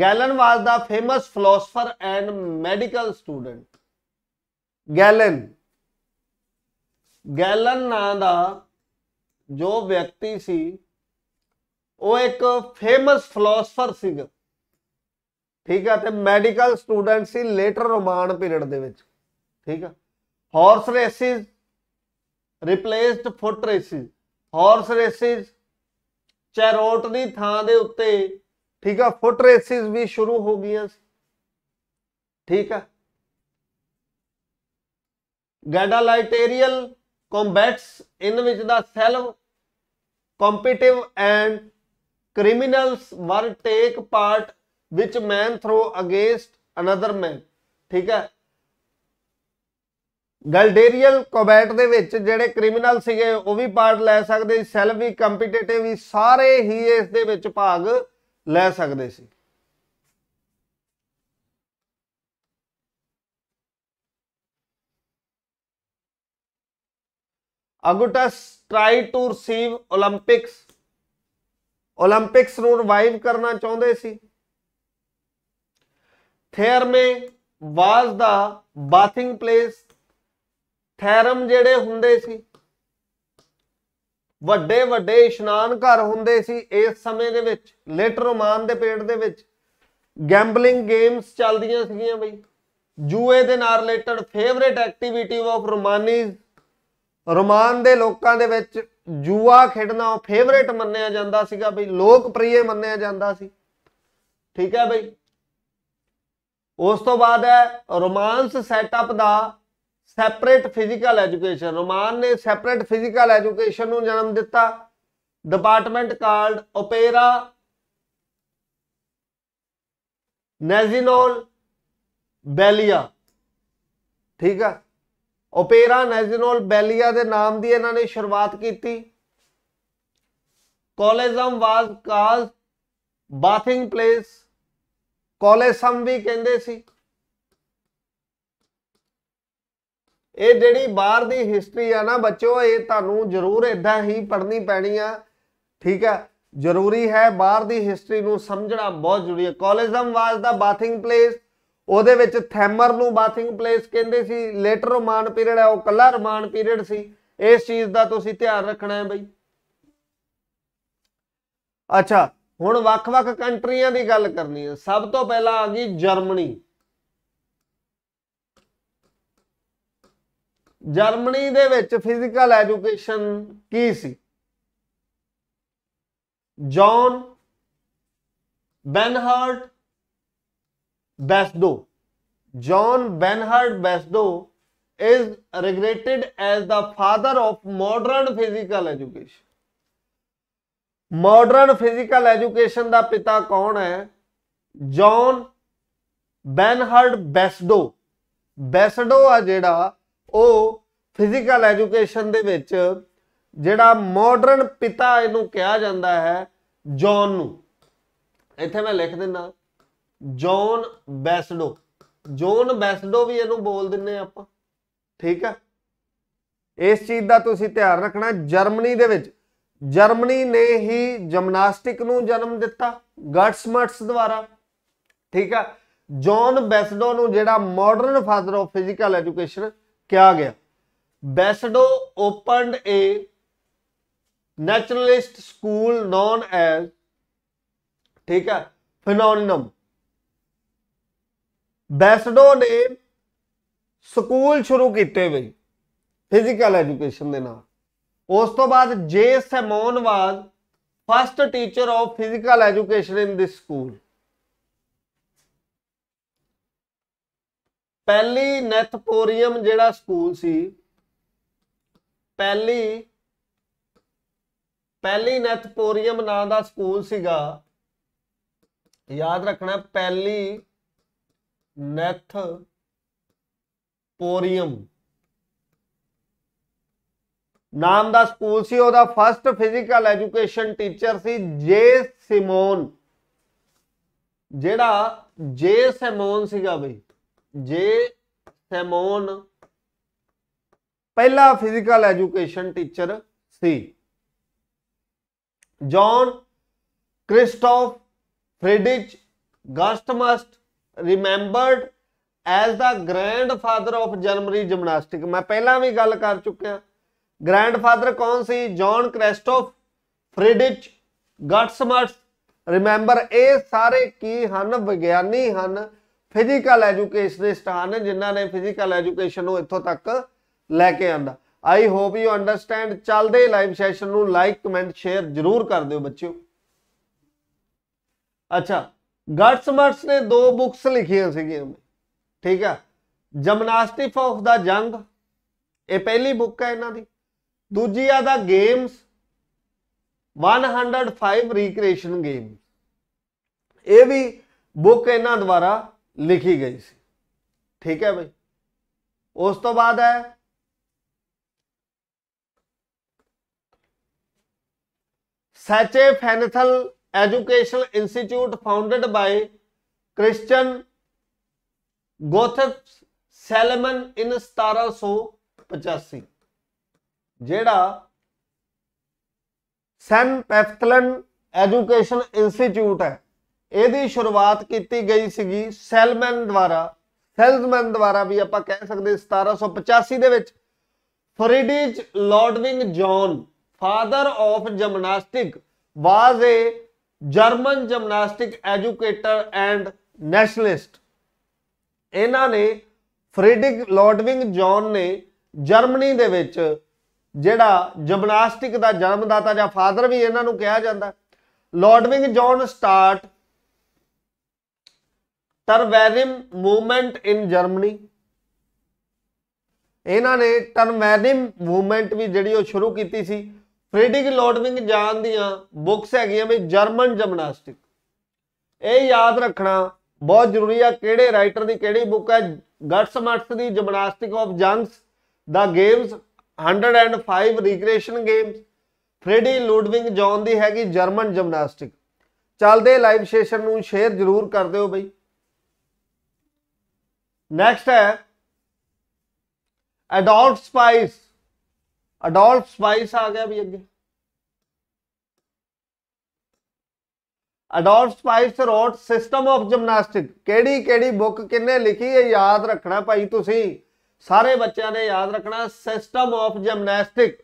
Galen was the famous philosopher and medical student Galen Galen ਨਾਂ ਦਾ ਜੋ ਵਿਅਕਤੀ ਸੀ ਉਹ ਇੱਕ ਫੇਮਸ ਫਿਲਾਸਫਰ ਸੀਗਾ ਠੀਕ ਆ ਤੇ ਮੈਡੀਕਲ ਸਟੂਡੈਂਟ ਸੀ ਲੇਟਰ ਰੋਮਾਨ ਪੀਰੀਅਡ ਦੇ ਵਿੱਚ ਠੀਕ ਆ horse races replaced foot races horse races chariot ਦੀ ਥਾਂ ਦੇ ਉੱਤੇ ਠੀਕ ਆ ਫੁੱਟ ਰੇਸਿਸ ਵੀ ਸ਼ੁਰੂ ਹੋ ਗਈਆਂ ਸੀ ਠੀਕ ਆ ਗੈਡਾਲਾਈਟੇਰੀਅਲ ਕੰਬੈਟਸ ਇਨ ਵਿੱਚ ਦਾ ਸੈਲਵ ਕੰਪੀਟਿਵ and criminals were take part which man throw against another man ਠੀਕ ਹੈ ਗਲਡੇਰੀਅਲ ਕੋਬੈਟ ਦੇ ਵਿੱਚ ਜਿਹੜੇ ਕ੍ਰਿਮੀਨਲ ਸੀਗੇ ਉਹ ਵੀ ਪਾਰਟ ਲੈ ਸਕਦੇ ਸੀ ਸੈਲਫ ਵੀ ਕੰਪੀਟੀਟਿਵ ਵੀ ਸਾਰੇ ਹੀ ਇਸ ਦੇ ਵਿੱਚ ਭਾਗ ਲੈ ਸਕਦੇ ਸੀ ਅਗੁਟਸ ਟ੍ਰਾਈ ਟੂ ਰੀਸੀਵ 올림픽ਸ 올림픽ਸ ਨੂੰ ਰਿਵਾਈਵ ਕਰਨਾ ਚਾਹੁੰਦੇ ਸੀ ਥੇਰਮੇ ਵਾਸ ਦਾ ਬਾਥਿੰਗ ਪਲੇਸ ਥੈਰਮ ਜਿਹੜੇ ਹੁੰਦੇ ਸੀ ਵੱਡੇ ਵੱਡੇ ਇਸ਼ਨਾਨ ਘਰ ਹੁੰਦੇ ਸੀ ਇਸ ਸਮੇਂ ਦੇ ਵਿੱਚ ਲੇਟ ਰੋਮਾਨ ਦੇ ਪੀਰੀਅਡ ਦੇ ਵਿੱਚ ਗੈਂਬਲਿੰਗ ਗੇਮਸ ਚੱਲਦੀਆਂ ਸੀਗੀਆਂ ਬਈ ਜੂਏ ਦੇ ਨਾਲ related favourite activity of Romani Roman ਦੇ ਲੋਕਾਂ ਦੇ ਵਿੱਚ ਜੂਆ ਖੇਡਣਾ ਫੇਵਰੇਟ ਮੰਨਿਆ ਜਾਂਦਾ ਸੀਗਾ ਬਈ ਲੋਕਪ੍ਰਿਯ ਮੰਨਿਆ ਜਾਂਦਾ ਸੀ ਠੀਕ ਹੈ ਬਈ ਉਸ ਤੋਂ ਬਾਅਦ ਹੈ Romans set up the separate physical education Roman ਨੇ ਸੈਪਰੇਟ ਫਿਜ਼ੀਕਲ ਐਜੂਕੇਸ਼ਨ ਨੂੰ ਜਨਮ ਦਿੱਤਾ department called Opera Nazionale Balilla ਠੀਕ ਆ ਓਪੇਰਾ ਨੈਜ਼ਿਨੋਲ ਬੈਲੀਆ ਦੇ ਨਾਮ ਦੀ ਇਹਨਾਂ ਨੇ ਸ਼ੁਰੂਆਤ ਕੀਤੀ Colosseum was called bathing place Colosseum ਵੀ ਕਹਿੰਦੇ ਸੀ ਇਹ ਜਿਹੜੀ ਬਾਹਰ ਦੀ ਹਿਸਟਰੀ ਆ ਨਾ ਬੱਚੋ ਇਹ ਤੁਹਾਨੂੰ ਜ਼ਰੂਰ ਇਦਾਂ ਹੀ ਪੜ੍ਹਨੀ ਪੈਣੀ ਆ ਠੀਕ ਆ ਜ਼ਰੂਰੀ ਹੈ ਬਾਹਰ ਦੀ ਹਿਸਟਰੀ ਨੂੰ ਸਮਝਣਾ ਬਹੁਤ ਜ਼ਰੂਰੀ ਹੈ ਕੋਲੇਸਮ ਵਾਸ ਦਾ ਬਾਥਿੰਗ ਪਲੇਸ ਉਹਦੇ ਵਿੱਚ ਥੈਮਰ ਨੂੰ ਬਾਥਿੰਗ ਪਲੇਸ ਕਹਿੰਦੇ ਸੀ ਲੇਟਰ ਰੋਮਾਨ ਪੀਰੀਅਡ ਹੈ ਉਹ ਕੱਲਾ ਰੋਮਾਨ ਪੀਰੀਅਡ ਸੀ ਇਸ ਚੀਜ਼ ਦਾ ਤੁਸੀਂ ਧਿਆਨ ਰੱਖਣਾ ਹੈ ਬਈ ਅੱਛਾ ਹੁਣ ਵੱਖ-ਵੱਖ ਕੰਟਰੀਆਂ ਦੀ ਗੱਲ ਕਰਨੀ ਹੈ ਸਭ ਤੋਂ ਪਹਿਲਾਂ ਆ ਗਈ ਜਰਮਨੀ ਜਰਮਨੀ ਦੇ ਵਿੱਚ ਫਿਜ਼ੀਕਲ ਐਜੂਕੇਸ਼ਨ ਕੀ ਸੀ John Bernhard Basedow John Bernhard Basedow is regarded as the father of modern physical education modern physical education ਦਾ ਪਿਤਾ ਕੌਣ ਹੈ ਜੌਨ ਬੈਨਹਰਡ ਬੈਸਡੋ ਬੈਸਡੋ ਆ ਜਿਹੜਾ ਉਹ ਫਿਜ਼ੀਕਲ ਐਜੂਕੇਸ਼ਨ ਦੇ ਵਿੱਚ ਜਿਹੜਾ ਮਾਡਰਨ ਪਿਤਾ ਇਹਨੂੰ ਕਿਹਾ ਜਾਂਦਾ ਹੈ ਜੌਨ ਨੂੰ ਇੱਥੇ ਮੈਂ ਲਿਖ ਦਿੰਦਾ ਜੌਨ ਬੈਸਡੋ ਜੌਨ ਬੈਸਡੋ ਵੀ ਇਹਨੂੰ ਬੋਲ ਦਿੰਨੇ ਆਪਾਂ ਠੀਕ ਹੈ ਇਸ ਚੀਜ਼ ਦਾ ਤੁਸੀਂ ਧਿਆਨ ਰੱਖਣਾ ਜਰਮਨੀ ਦੇ ਵਿੱਚ ਜਰਮਨੀ ਨੇ ਹੀ ਜਿਮਨਾਸਟਿਕ ਨੂੰ ਜਨਮ ਦਿੱਤਾ ਗਾਟਸਮਰਟਸ ਦੁਆਰਾ ਠੀਕ ਆ ਜੌਨ ਬੈਸਡੋ ਨੂੰ ਜਿਹੜਾ modern father of physical education ਕਿਹਾ ਗਿਆ Basedow opened a naturalist school known as ਠੀਕ ਹੈ ਫਿਨੋਮੀਨਮ ਬੈਸਡੋ ਨੇ ਸਕੂਲ ਸ਼ੁਰੂ ਕੀਤੇ ਵੇ ਫਿਜ਼ੀਕਲ ਐਜੂਕੇਸ਼ਨ ਦੇ ਨਾਲ ਉਸ ਤੋਂ ਬਾਅਦ J Simon was first teacher of physical education in this school ਪਹਿਲੀ ਨੈਥਪੋਰੀਅਮ ਜਿਹੜਾ ਸਕੂਲ ਸੀ ਪਹਿਲੀ ਪਹਿਲੀ ਨੈਥਪੋਰੀਅਮ ਨਾਂ ਦਾ ਸਕੂਲ ਸੀਗਾ ਯਾਦ ਰੱਖਣਾ ਪਹਿਲੀ ਨੈਥ ਪੋਰੀਅਮ ਨਾਮ ਦਾ ਸਕੂਲ ਸੀ ਉਹਦਾ ਫਰਸਟ ਫਿਜ਼ੀਕਲ ਐਜੂਕੇਸ਼ਨ ਟੀਚਰ ਸੀ ਜੇ ਸਿਮੋਨ ਜਿਹੜਾ ਜੇ ਸਿਮੋਨ ਸੀਗਾ ਬਈ ਜੇ ਸਿਮੋਨ ਪਹਿਲਾ physical education teacher C John ਕ੍ਰਿਸਟੋਫ ਫ੍ਰੀਡਿਚ ਗਾਸਟਮਸਟ remembered as the grandfather of ਜਨਮਰੀ gymnastic ਮੈਂ ਪਹਿਲਾਂ ਵੀ ਗੱਲ ਕਰ ਚੁੱਕਿਆ ਗ੍ਰੈਂਡਫਾਦਰ ਕੌਣ ਸੀ ਜੌਨ ਕ੍ਰੈਸਟੋਫ ਫ੍ਰੀਡਿਚ ਗਟਸਮਰਸ ਰਿਮੈਂਬਰ ਇਹ ਸਾਰੇ ਕੀ ਹਨ ਵਿਗਿਆਨੀ ਹਨ ਫਿਜ਼ੀਕਲ ਐਜੂਕੇਸ਼ਨ ਦੇ ਸਟਾਨ ਜਿਨ੍ਹਾਂ ਨੇ ਫਿਜ਼ੀਕਲ ਐਜੂਕੇਸ਼ਨ ਨੂੰ ਇੱਥੋਂ ਤੱਕ ਲੈ ਕੇ ਆਂਦਾ ਆਈ ਹੋਪ ਯੂ ਅੰਡਰਸਟੈਂਡ ਚੱਲਦੇ ਲਾਈਵ ਸੈਸ਼ਨ ਨੂੰ ਲਾਈਕ ਕਮੈਂਟ ਸ਼ੇਅਰ ਜਰੂਰ ਕਰ ਦਿਓ ਬੱਚਿਓ ਅੱਛਾ ਗਟਸਮਰਸ ਨੇ ਦੋ ਬੁੱਕਸ ਲਿਖੀਆਂ ਸੀਗੀਆਂ ਠੀਕ ਆ ਜਮਨਾਸਟਿਕ ਆਫ ਦਾ ਜੰਗ ਇਹ ਪਹਿਲੀ ਬੁੱਕ ਹੈ ਇਹਨਾਂ ਦੀ ਦੂਜੀ ਆ ਦਾ ਗੇਮਸ 105 ਰੀਕ੍ਰੀਏਸ਼ਨ ਗੇਮ ਇਹ ਵੀ ਬੁੱਕ ਇਹਨਾਂ ਦੁਆਰਾ ਲਿਖੀ ਗਈ ਸੀ ਠੀਕ ਹੈ ਬਈ ਉਸ ਤੋਂ ਬਾਅਦ ਹੈ Schnepfenthal educational institute founded by Christian Gotthilf Salzmann in 1785 ਜਿਹੜਾ ਸੈਮ ਪੈਫਥਲਨ ਐਜੂਕੇਸ਼ਨ ਇੰਸਟੀਚਿਊਟ ਹੈ ਇਹਦੀ ਸ਼ੁਰੂਆਤ ਕੀਤੀ ਗਈ ਸੀਗੀ ਸੈਲਮਨ ਦੁਆਰਾ ਸੈਲਮਨ ਦੁਆਰਾ ਵੀ ਆਪਾਂ ਕਹਿ ਸਕਦੇ 1785 ਦੇ ਵਿੱਚ Friedrich Ludwig Jahn father of gymnastic was a German gymnastic educator and nationalist ਇਹਨਾਂ ਨੇ ਫਰੀਡਿਕ ਲਾਰਡਵਿੰਗ ਜੌਨ ਨੇ ਜਰਮਨੀ ਦੇ ਵਿੱਚ ਜਿਹੜਾ ਜਿਮਨਾਸਟਿਕ ਦਾ ਜਨਮਦਾਤਾ ਜਾਂ ਫਾਦਰ ਵੀ ਇਹਨਾਂ ਨੂੰ ਕਿਹਾ ਜਾਂਦਾ Ludwig Jahn start Turnverein movement in Germany ਇਹਨਾਂ ਨੇ ਟਰਵੈਰਿਮ ਮੂਵਮੈਂਟ ਵੀ ਜਿਹੜੀ ਉਹ ਸ਼ੁਰੂ ਕੀਤੀ ਸੀ ਫ੍ਰੀਡਿਕ ਲਾਰਡਵਿੰਗ ਜਾਨ ਦੀਆਂ ਬੁੱਕਸ ਹੈਗੀਆਂ ਵੀ ਜਰਮਨ ਜਿਮਨਾਸਟਿਕ ਇਹ ਯਾਦ ਰੱਖਣਾ ਬਹੁਤ ਜ਼ਰੂਰੀ ਆ ਕਿਹੜੇ ਰਾਈਟਰ ਦੀ ਕਿਹੜੀ ਬੁੱਕ ਹੈ ਗਟਸ ਮਾਰਟਸ ਦੀ ਜਿਮਨਾਸਟਿਕ ਆਫ ਜੰਗਸ ਦਾ games 105 recreation games Friedrich Ludwig Jahn ਦੀ ਹੈਗੀ ਜਰਮਨ ਜਿਮਨਾਸਟਿਕ ਚੱਲਦੇ ਲਾਈਵ ਸੈਸ਼ਨ ਨੂੰ ਸ਼ੇਅਰ ਜ਼ਰੂਰ ਕਰ ਦਿਓ ਬਈ ਨੈਕਸਟ ਹੈ ਅਡਾਲਟ ਸਪਾਈਸ ਅਡਾਲਟ ਸਪਾਈਸ ਆ ਗਿਆ ਵੀ ਅੱਗੇ Adolf Spiess wrote system of gymnastic ਕਿਹੜੀ ਕਿਹੜੀ ਬੁੱਕ ਕਿੰਨੇ ਲਿਖੀ ਹੈ ਯਾਦ ਰੱਖਣਾ ਭਾਈ ਤੁਸੀਂ ਸਾਰੇ ਬੱਚਿਆਂ ਨੇ ਯਾਦ ਰੱਖਣਾ system of gymnastic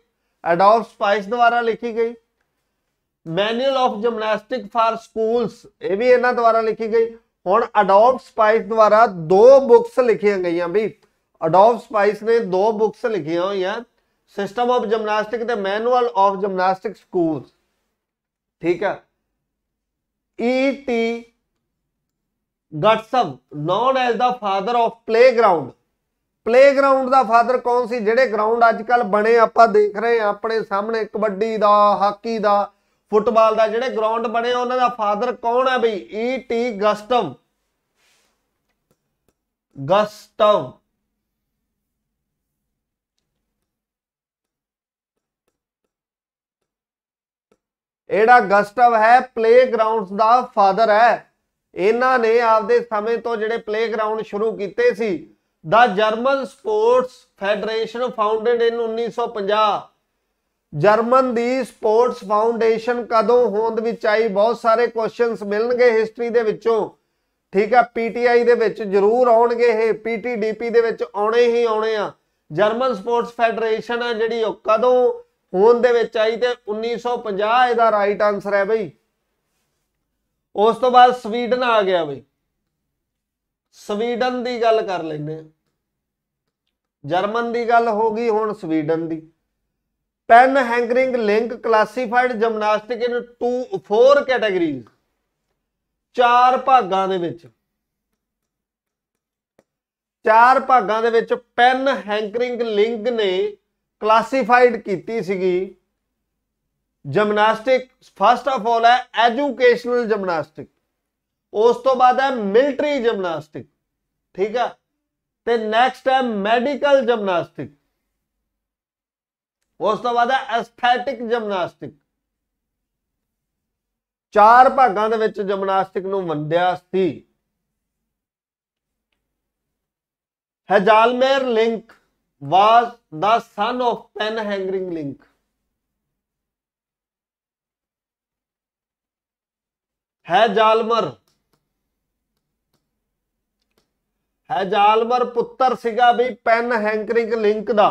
Adolf Spiess ਦੁਆਰਾ ਲਿਖੀ ਗਈ manual of gymnastic for schools ਇਹ ਵੀ ਇਹਨਾਂ ਦੁਆਰਾ ਲਿਖੀ ਗਈ ਹੁਣ ਅਡੋਲਫ ਸਪਾਈਸ ਦੁਆਰਾ ਦੋ ਬੁੱਕਸ ਲਿਖੀਆਂ ਗਈਆਂ ਵੀ ਅਡੋਲਫ ਸਪਾਈਸ ਨੇ ਦੋ ਬੁੱਕਸ ਲਿਖੀਆਂ ਹੋਈਆਂ ਸਿਸਟਮ ਆਫ ਜਿਮਨਾਸਟਿਕ ਤੇ ਮੈਨੂਅਲ ਆਫ ਜਿਮਨਾਸਟਿਕ ਸਕੂਲਸ ਠੀਕ ਹੈ ਈਟੀ GutsMuths known as the father of playground playground ਦਾ ਫਾਦਰ ਕੌਣ ਸੀ ਜਿਹੜੇ ਗਰਾਊਂਡ ਅੱਜ ਕੱਲ ਬਣੇ ਆਪਾਂ ਦੇਖ ਰਹੇ ਆ ਆਪਣੇ ਸਾਹਮਣੇ ਕਬੱਡੀ ਦਾ ਹਾਕੀ ਦਾ ਫੁੱਟਬਾਲ ਦਾ ਜਿਹੜੇ ਗਰਾਊਂਡ ਬਣੇ ਉਹਨਾਂ ਦਾ ਫਾਦਰ ਕੌਣ e ਹੈ ਬਈ ਈ ਟੀ ਗਸਟਮ ਗਸਟਮ ਇਹੜਾ ਗਸਟਵ ਹੈ ਪਲੇਗਰਾਉਂਡਸ ਦਾ ਫਾਦਰ ਹੈ ਇਹਨਾਂ ਨੇ ਆਪਦੇ ਸਮੇਂ ਤੋਂ ਜਿਹੜੇ ਪਲੇਗਰਾਉਂਡ ਸ਼ੁਰੂ ਕੀਤੇ ਸੀ ਦਾ German sports federation founded in 1950 German ਦੀ ਸਪੋਰਟਸ ਫਾਊਂਡੇਸ਼ਨ ਕਦੋਂ ਹੋਂਦ ਵਿੱਚ ਆਈ ਬਹੁਤ ਸਾਰੇ ਕੁਐਸਚਨਸ ਮਿਲਣਗੇ ਹਿਸਟਰੀ ਦੇ ਵਿੱਚੋਂ ਠੀਕ ਆ ਪੀਟੀਆਈ ਦੇ ਵਿੱਚ ਜ਼ਰੂਰ ਆਉਣਗੇ ਇਹ ਪੀਟੀਡੀਪੀ ਦੇ ਵਿੱਚ ਆਉਣੇ ਹੀ ਆਉਣੇ ਆ ਜਰਮਨ ਸਪੋਰਟਸ ਫੈਡਰੇਸ਼ਨ ਆ ਜਿਹੜੀ ਉਹ ਕਦੋਂ ਹੋਂਦ ਦੇ ਵਿੱਚ ਆਈ ਤੇ 1950 ਇਹਦਾ ਰਾਈਟ ਆਨਸਰ ਹੈ ਬਈ ਉਸ ਤੋਂ ਬਾਅਦ ਸਵੀਡਨ ਆ ਗਿਆ ਬਈ ਸਵੀਡਨ ਦੀ ਗੱਲ ਕਰ ਲੈਨੇ ਜਰਮਨ ਦੀ ਗੱਲ ਹੋ ਗਈ ਹੁਣ ਸਵੀਡਨ ਦੀ Pehr Henrik Ling classified gymnastic in 2 4 categories ਚਾਰ ਭਾਗਾਂ ਦੇ ਵਿੱਚ ਚਾਰ ਭਾਗਾਂ ਦੇ ਵਿੱਚ ਪੈਨ ਹੈਂਕਰਿੰਗ ਲਿੰਗ ਨੇ ਕਲਾਸੀਫਾਈਡ ਕੀਤੀ ਸੀਗੀ ਜਿਮਨਾਸਟਿਕ ਫਸਟ ਆਫ ਆਲ ਹੈ ਐਜੂਕੇਸ਼ਨਲ ਜਿਮਨਾਸਟਿਕ ਉਸ ਤੋਂ ਬਾਅਦ ਹੈ ਮਿਲਟਰੀ ਜਿਮਨਾਸਟਿਕ ਠੀਕ ਹੈ ਤੇ ਨੈਕਸਟ ਹੈ ਮੈਡੀਕਲ ਜਿਮਨਾਸਟਿਕ ਉਸ ਤੋਂ ਬਾਅਦ ਹੈ ਐਸਥੈਟਿਕ ਜਿਮਨਾਸਟਿਕ ਚਾਰ ਭਾਗਾਂ ਦੇ ਵਿੱਚ ਜਿਮਨਾਸਟਿਕ ਨੂੰ ਵੰਡਿਆ ਸੀ Hjalmar Ling was the son of Pehr Henrik Ling ਹੈ ਜਾਲਮਰ ਹੈ ਜਾਲਮਰ ਪੁੱਤਰ ਸੀਗਾ ਵੀ ਪੈਨ ਹੈਂਕਰਿੰਗ ਲਿੰਕ ਦਾ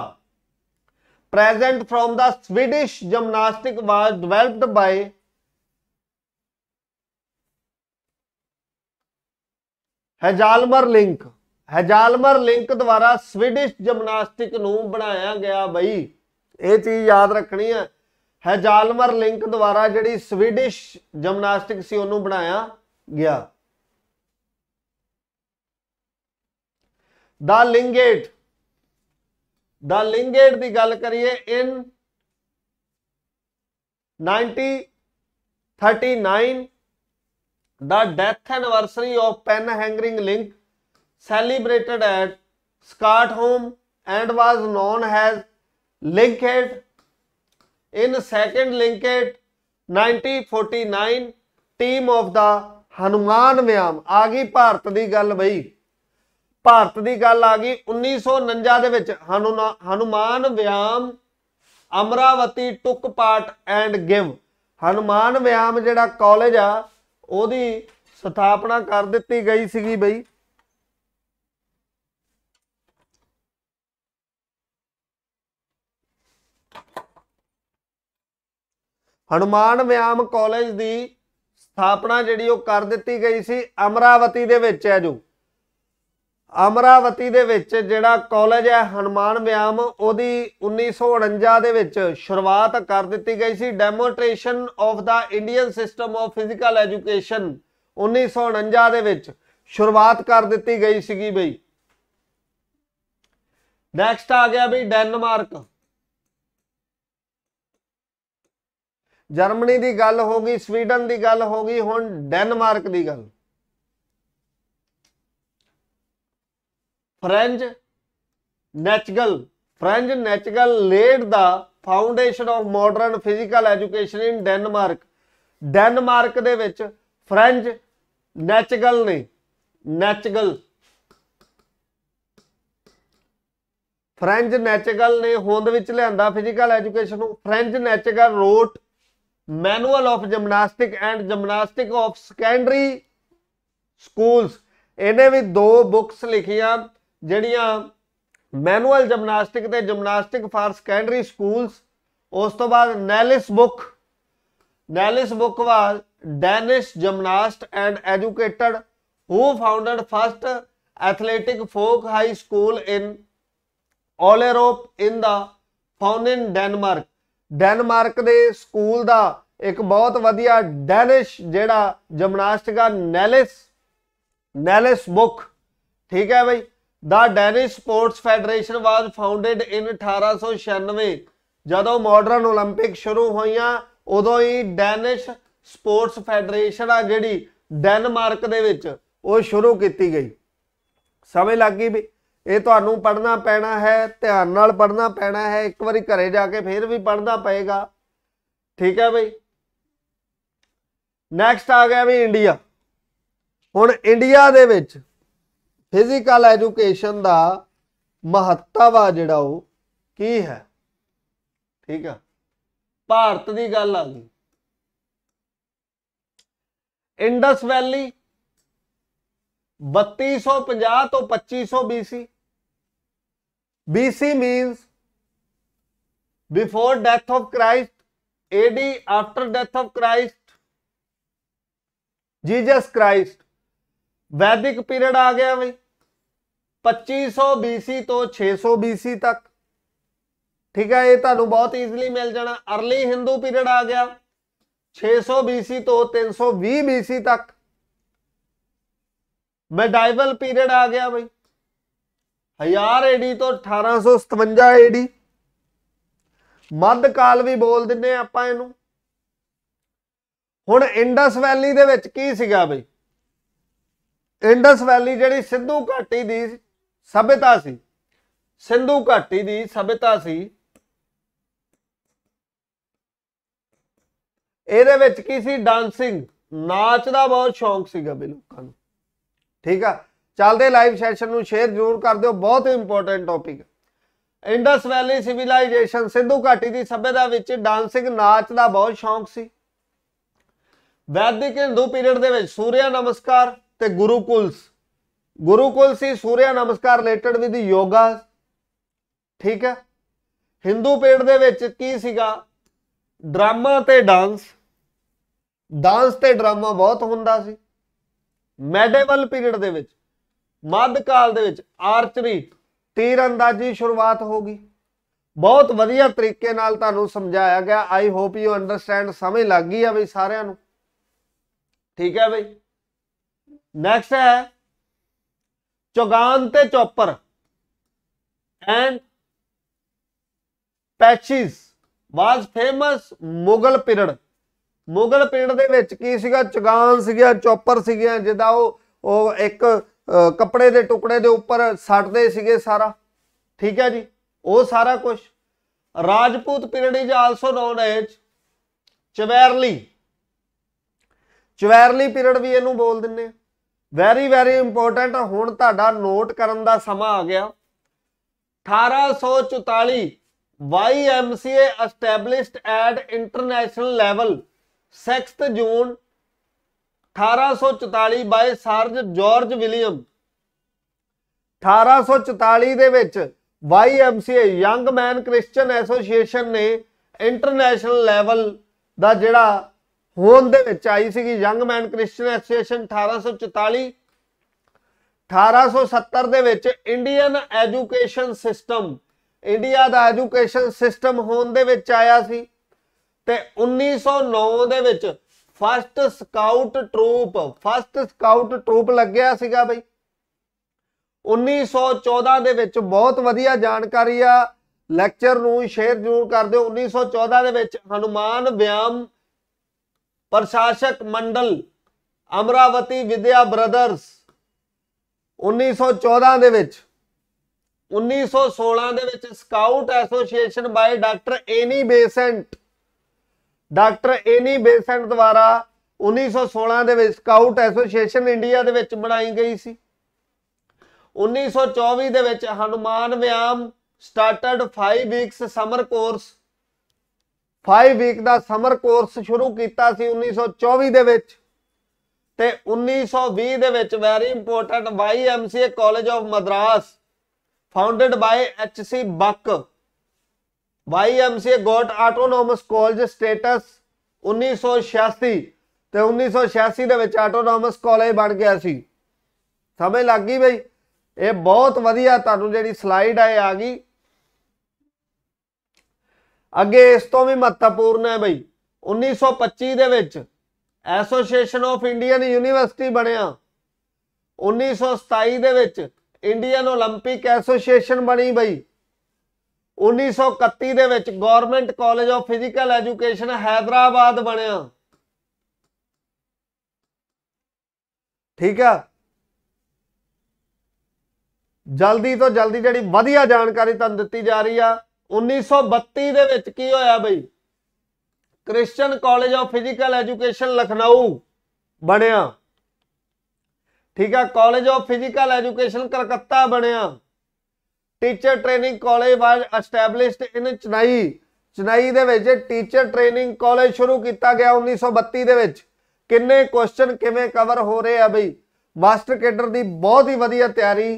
present form the Swedish gymnastic was developed by Hjalmar Ling Hjalmar Ling ਦੁਆਰਾ ਸਵੀਡਿਸ਼ ਜਿਮਨਾਸਟਿਕ ਨੂੰ ਬਣਾਇਆ ਗਿਆ ਬਈ ਇਹ ਚੀਜ਼ ਯਾਦ ਰੱਖਣੀ ਹੈ ਹੈਜਾਲਮਰ ਲਿੰਕ ਦੁਆਰਾ ਜਿਹੜੀ ਸਵੀਡਿਸ਼ ਜਿਮਨਾਸਟਿਕ ਸੀ ਉਹਨੂੰ ਬਣਾਇਆ ਗਿਆ ਦਾ ਲਿੰਗੇਟ ਦਾ ਲਿੰਗੇਟ ਦੀ ਗੱਲ ਕਰੀਏ in 1939 the death anniversary of Pehr Henrik Ling celebrated at Stockholm and was known as Linked. In second Linked 1949 team of the Hanuman Vyayam ਆ ਗਈ ਭਾਰਤ ਦੀ ਗੱਲ ਬਈ ਭਾਰਤ ਦੀ ਗੱਲ ਆ ਗਈ 1949 ਦੇ ਵਿੱਚ Hanuman Vyayam Amravati took part and give Hanuman Vyayam ਜਿਹੜਾ ਕਾਲਜ ਆ ਉਹਦੀ ਸਥਾਪਨਾ ਕਰ ਦਿੱਤੀ ਗਈ ਸੀਗੀ ਬਈ ਹਨੂਮਾਨ ਵਿਆਮ ਕਾਲਜ ਦੀ ਸਥਾਪਨਾ ਜਿਹੜੀ ਉਹ ਕਰ ਦਿੱਤੀ ਗਈ ਸੀ ਅਮਰਾਵਤੀ ਦੇ ਵਿੱਚ ਹੈ ਜੋ ਅਮਰਾਵਤੀ ਦੇ ਵਿੱਚ ਜਿਹੜਾ ਕਾਲਜ ਹੈ ਹਨੂਮਾਨ ਵਿਆਮ ਉਹਦੀ 1949 ਦੇ ਵਿੱਚ ਸ਼ੁਰੂਆਤ ਕਰ ਦਿੱਤੀ ਗਈ ਸੀ demonstration of the Indian system of physical education 1949 ਦੇ ਵਿੱਚ ਸ਼ੁਰੂਆਤ ਕਰ ਦਿੱਤੀ ਗਈ ਸੀਗੀ ਬਈ ਨੈਕਸਟ ਆ ਗਿਆ ਬਈ ਡੈਨਮਾਰਕ ਜਰਮਨੀ ਦੀ ਗੱਲ ਹੋ ਗਈ ਸਵੀਡਨ ਦੀ ਗੱਲ ਹੋ ਗਈ ਹੁਣ ਡੈਨਮਾਰਕ ਦੀ ਗੱਲ Franz Nachtegall Franz Nachtegall laid the foundation of modern physical education in Denmark Denmark ਦੇ ਵਿੱਚ ਫ੍ਰੈਂਚ ਨੈਚਗਲ ਨੇ ਨੈਚਗਲ ਫ੍ਰੈਂਚ ਨੈਚਗਲ ਨੇ ਹੋਂਦ ਵਿੱਚ ਲਿਆਂਦਾ ਫਿਜ਼ੀਕਲ ਐਜੂਕੇਸ਼ਨ ਨੂੰ Franz Nachtegall wrote manual of gymnastic and gymnastic of secondary schools ਇਹਨੇ ਵੀ ਦੋ ਬੁੱਕਸ ਲਿਖੀਆਂ ਜਿਹੜੀਆਂ ਮੈਨੂਅਲ ਜਿਮਨਾਸਟਿਕ ਤੇ ਜਿਮਨਾਸਟਿਕ ਫਾਰ ਸਕੈਂਡਰੀ ਸਕੂਲਸ ਉਸ ਤੋਂ ਬਾਅਦ Niels Bukh Niels Bukh was Danish gymnast and educated who founded first athletic folk high school in Olerup in the founded Denmark Denmark ਦੇ ਸਕੂਲ ਦਾ ਇੱਕ ਬਹੁਤ ਵਧੀਆ ਡੈਨਿਸ਼ ਜਿਹੜਾ ਜਿਮਨਾਸਟਿਕਾ ਨੈਲਿਸ ਨੈਲਿਸ ਬੁੱਕ ਠੀਕ ਹੈ ਬਈ the Danish sports federation was founded in 1896 ਜਦੋਂ ਮਾਡਰਨ 올림픽 ਸ਼ੁਰੂ ਹੋਈਆਂ ਉਦੋਂ ਹੀ ਡੈਨਿਸ਼ ਸਪੋਰਟਸ ਫੈਡਰੇਸ਼ਨ ਆ ਜਿਹੜੀ ਡੈਨਮਾਰਕ ਦੇ ਵਿੱਚ ਉਹ ਸ਼ੁਰੂ ਕੀਤੀ ਗਈ ਸਮੇਂ ਲੱਗ ਗਈ ਵੀ ਇਹ ਤੁਹਾਨੂੰ ਪੜਨਾ ਪੈਣਾ ਹੈ ਧਿਆਨ ਨਾਲ ਪੜਨਾ ਪੈਣਾ ਹੈ ਇੱਕ ਵਾਰੀ ਘਰੇ ਜਾ ਕੇ ਫੇਰ ਵੀ ਪੜਨਾ ਪਏਗਾ ਠੀਕ ਹੈ ਬਈ ਨੈਕਸਟ ਆ ਗਿਆ ਵੀ ਇੰਡੀਆ ਹੁਣ ਇੰਡੀਆ ਦੇ ਵਿੱਚ ਫਿਜ਼ੀਕਲ ਐਜੂਕੇਸ਼ਨ ਦਾ ਮਹੱਤਵ ਆ ਜਿਹੜਾ ਉਹ ਕੀ ਹੈ ਠੀਕ ਆ ਭਾਰਤ ਦੀ ਗੱਲ ਆ ਗਈ ਇੰਡਸ ਵੈਲੀ 3250 ਤੋਂ 2500 BC BC means before death of Christ AD after death of Christ Jesus Christ Vedic period ਆ ਗਿਆ ਬਈ 2500 BC ਤੋਂ 600 BC ਤੱਕ ਠੀਕ ਹੈ ਇਹ ਤੁਹਾਨੂੰ ਬਹੁਤ ਈਜ਼ੀਲੀ ਮਿਲ ਜਾਣਾ अर्ਲੀ ਹਿੰਦੂ ਪੀਰੀਅਡ ਆ ਗਿਆ 600 BC ਤੋਂ 320 BC ਤੱਕ ਮੈਡਾਈਵਲ ਪੀਰੀਅਡ ਆ ਗਿਆ ਬਈ 1000 AD ਤੋਂ 1857 AD ਮੱਧ ਕਾਲ ਵੀ ਬੋਲ ਦਿੰਦੇ ਆਪਾਂ ਇਹਨੂੰ ਹੁਣ ਇੰਡਸ ਵੈਲੀ ਦੇ ਵਿੱਚ ਕੀ ਸੀਗਾ ਬਈ ਇੰਡਸ ਵੈਲੀ ਜਿਹੜੀ ਸਿੰਧੂ ਘਾਟੀ ਦੀ ਸਭਿਤਾ ਸੀ ਸਿੰਧੂ ਘਾਟੀ ਦੀ ਸਭਿਤਾ ਸੀ ਇਹਦੇ ਵਿੱਚ ਕੀ ਸੀ ਡਾਂਸਿੰਗ ਨਾਚ ਦਾ ਬਹੁਤ ਸ਼ੌਂਕ ਸੀਗਾ ਬੇ ਲੋਕਾਂ ਨੂੰ ਠੀਕ ਆ ਚੱਲਦੇ ਲਾਈਵ ਸੈਸ਼ਨ ਨੂੰ ਸ਼ੇਅਰ ਜ਼ਰੂਰ ਕਰ ਦਿਓ ਬਹੁਤ important topic Indus valley civilization Sindhu ਘਾਟੀ ਦੀ ਸਭਿਅਤਾ ਵਿੱਚ ਡਾਂਸਿੰਗ ਨਾਚ ਦਾ ਬਹੁਤ ਸ਼ੌਂਕ ਸੀ ਵੈਦਿਕ ਹਿੰਦੂ ਪੀਰੀਅਡ ਦੇ ਵਿੱਚ ਸੂਰਿਆ ਨਮਸਕਾਰ ਤੇ ਗੁਰੂਕੁਲਸ ਗੁਰੂਕੁਲਸ ਹੀ ਸੂਰਿਆ ਨਮਸਕਾਰ ਰਿਲੇਟਡ ਵਿਦ ਯੋਗਾ ਠੀਕ ਹੈ ਹਿੰਦੂ ਪੇੜ ਦੇ ਵਿੱਚ ਕੀ ਸੀਗਾ ਡਰਾਮਾ ਤੇ ਡਾਂਸ ਡਾਂਸ ਤੇ ਡਰਾਮਾ ਬਹੁਤ ਹੁੰਦਾ ਸੀ ਮੈਡੀਵਲ ਪੀਰੀਅਡ ਦੇ ਵਿੱਚ ਮੱਧ ਕਾਲ ਦੇ ਵਿੱਚ ਆਰਚਰੀ ਤੀਰ ਅੰਦਾਜ਼ੀ ਸ਼ੁਰੂਆਤ ਹੋ ਗਈ ਬਹੁਤ ਵਧੀਆ ਤਰੀਕੇ ਨਾਲ ਤੁਹਾਨੂੰ ਸਮਝਾਇਆ ਗਿਆ ਆਈ ਹੋਪ ਯੂ ਅੰਡਰਸਟੈਂਡ ਸਮਝ ਲੱਗ ਗਈ ਆ ਬਈ ਸਾਰਿਆਂ ਨੂੰ ਠੀਕ ਹੈ ਬਈ ਨੈਕਸਟ ਹੈ ਚੋਗਾਨ ਤੇ Chaupar and Pachisi was famous Mughal period Mughal period ਦੇ ਵਿੱਚ ਕੀ ਸੀਗਾ ਚੋਗਾਨ ਸੀਗਾ ਚੋਪਰ ਸੀਗੇ ਜਿਹਦਾ ਉਹ ਉਹ ਇੱਕ ਕੱਪੜੇ ਦੇ ਟੁਕੜੇ ਦੇ ਉੱਪਰ ਸੱਟਦੇ ਸੀਗੇ ਸਾਰਾ ਠੀਕ ਹੈ ਜੀ ਉਹ ਸਾਰਾ ਕੁਝ Rajput period is also known as chivalry chivalry period ਵੀ ਇਹਨੂੰ ਬੋਲ ਦਿੰਨੇ ਆ ਵੈਰੀ ਵੈਰੀ ਇੰਪੋਰਟੈਂਟ ਹੁਣ ਤੁਹਾਡਾ ਨੋਟ ਕਰਨ ਦਾ ਸਮਾਂ ਆ ਗਿਆ 1844 YMCA established at international level 6th June 1844 by Sir George William 1844 ਦੇ ਵਿੱਚ YMCA Young Man Christian Association ਨੇ ਇੰਟਰਨੈਸ਼ਨਲ ਲੈਵਲ ਦਾ ਜਿਹੜਾ ਹੋਂਦ ਦੇ ਵਿੱਚ ਆਈ ਸੀਗੀ ਯੰਗ ਮੈਨ ਕ੍ਰਿਸਚੀਅਨ ਐਸੋਸੀਏਸ਼ਨ 1844 1870 ਦੇ ਵਿੱਚ ਇੰਡੀਅਨ ਐਜੂਕੇਸ਼ਨ ਸਿਸਟਮ ਇੰਡੀਆ ਦਾ ਐਜੂਕੇਸ਼ਨ ਸਿਸਟਮ ਹੋਂਦ ਦੇ ਵਿੱਚ ਆਇਆ ਸੀ ਤੇ 1909 ਦੇ ਵਿੱਚ first scout troop first scout troop ਲੱਗਿਆ ਸੀਗਾ ਬਈ 1914 ਦੇ ਵਿੱਚ ਬਹੁਤ ਵਧੀਆ ਜਾਣਕਾਰੀ ਆ ਲੈਕਚਰ ਨੂੰ ਸ਼ੇਅਰ ਜ਼ਰੂਰ ਕਰ ਦਿਓ 1914 ਦੇ ਵਿੱਚ ਹਨੂਮਾਨ ਵਿਆਮ ਪ੍ਰਸ਼ਾਸਕ ਮੰਡਲ ਅਮਰਾਵਤੀ ਵਿਦਿਆ ਬ੍ਰਦਰਸ 1914 ਦੇ ਵਿੱਚ 1916 ਦੇ ਵਿੱਚ scout association by doctor Annie Besant doctor Annie Besant ਦੁਆਰਾ 1916 ਦੇ ਵਿੱਚ ਸਕਾਊਟ ਐਸੋਸੀਏਸ਼ਨ ਇੰਡੀਆ ਦੇ ਵਿੱਚ ਬਣਾਈ ਗਈ ਸੀ 1924 ਦੇ ਵਿੱਚ Hanuman Vyayam started 5 weeks summer course 5 week ਦਾ ਸਮਰ ਕੋਰਸ ਸ਼ੁਰੂ ਕੀਤਾ ਸੀ 1924 ਦੇ ਵਿੱਚ ਤੇ 1920 ਦੇ ਵਿੱਚ very important YMCA college of Madras Buck Y HC ਸੀ YMCA got autonomous college status 1986 ਤੇ 1986 ਦੇ ਵਿੱਚ ਆਟੋਨੋਮਸ ਕਾਲਜ ਬਣ ਗਿਆ ਸੀ ਸਮਝ ਲੱਗ ਗਈ ਬਈ ਇਹ ਬਹੁਤ ਵਧੀਆ ਤੁਹਾਨੂੰ ਜਿਹੜੀ ਸਲਾਈਡ ਆਏ ਆ ਗਈ ਅੱਗੇ ਇਸ ਤੋਂ ਵੀ ਮਹੱਤਵਪੂਰਨ ਹੈ ਬਈ 1925 ਦੇ ਵਿੱਚ ਐਸੋਸੀਏਸ਼ਨ ਆਫ ਇੰਡੀਅਨ ਯੂਨੀਵਰਸਿਟੀ ਬਣਿਆ 1927 ਦੇ ਵਿੱਚ ਇੰਡੀਅਨ 올림픽 ਐਸੋਸੀਏਸ਼ਨ ਬਣੀ ਬਈ 1931 ਦੇ ਵਿੱਚ government college of physical education Hyderabad ਬਣਿਆ ਠੀਕ ਆ ਜਲਦੀ ਤੋਂ ਜਲਦੀ ਜਿਹੜੀ ਵਧੀਆ ਜਾਣਕਾਰੀ ਤੁਹਾਨੂੰ ਦਿੱਤੀ ਜਾ ਰਹੀ ਆ 1932 ਦੇ ਵਿੱਚ ਕੀ ਹੋਇਆ ਬਈ Christian college of physical education Lucknow ਬਣਿਆ ਠੀਕ ਆ college of physical education Calcutta ਬਣਿਆ teacher training college was established in Chennai Chennai ਦੇ ਵਿੱਚ ਟੀਚਰ ਟ੍ਰੇਨਿੰਗ ਕਾਲਜ ਸ਼ੁਰੂ ਕੀਤਾ ਗਿਆ 1932 ਦੇ ਵਿੱਚ ਕਿੰਨੇ ਕੁਐਸਚਨ ਕਿਵੇਂ ਕਵਰ ਹੋ ਰਹੇ ਆ ਬਈ ਮਾਸਟਰ ਕੈਡਰ ਦੀ ਬਹੁਤ ਹੀ ਵਧੀਆ ਤਿਆਰੀ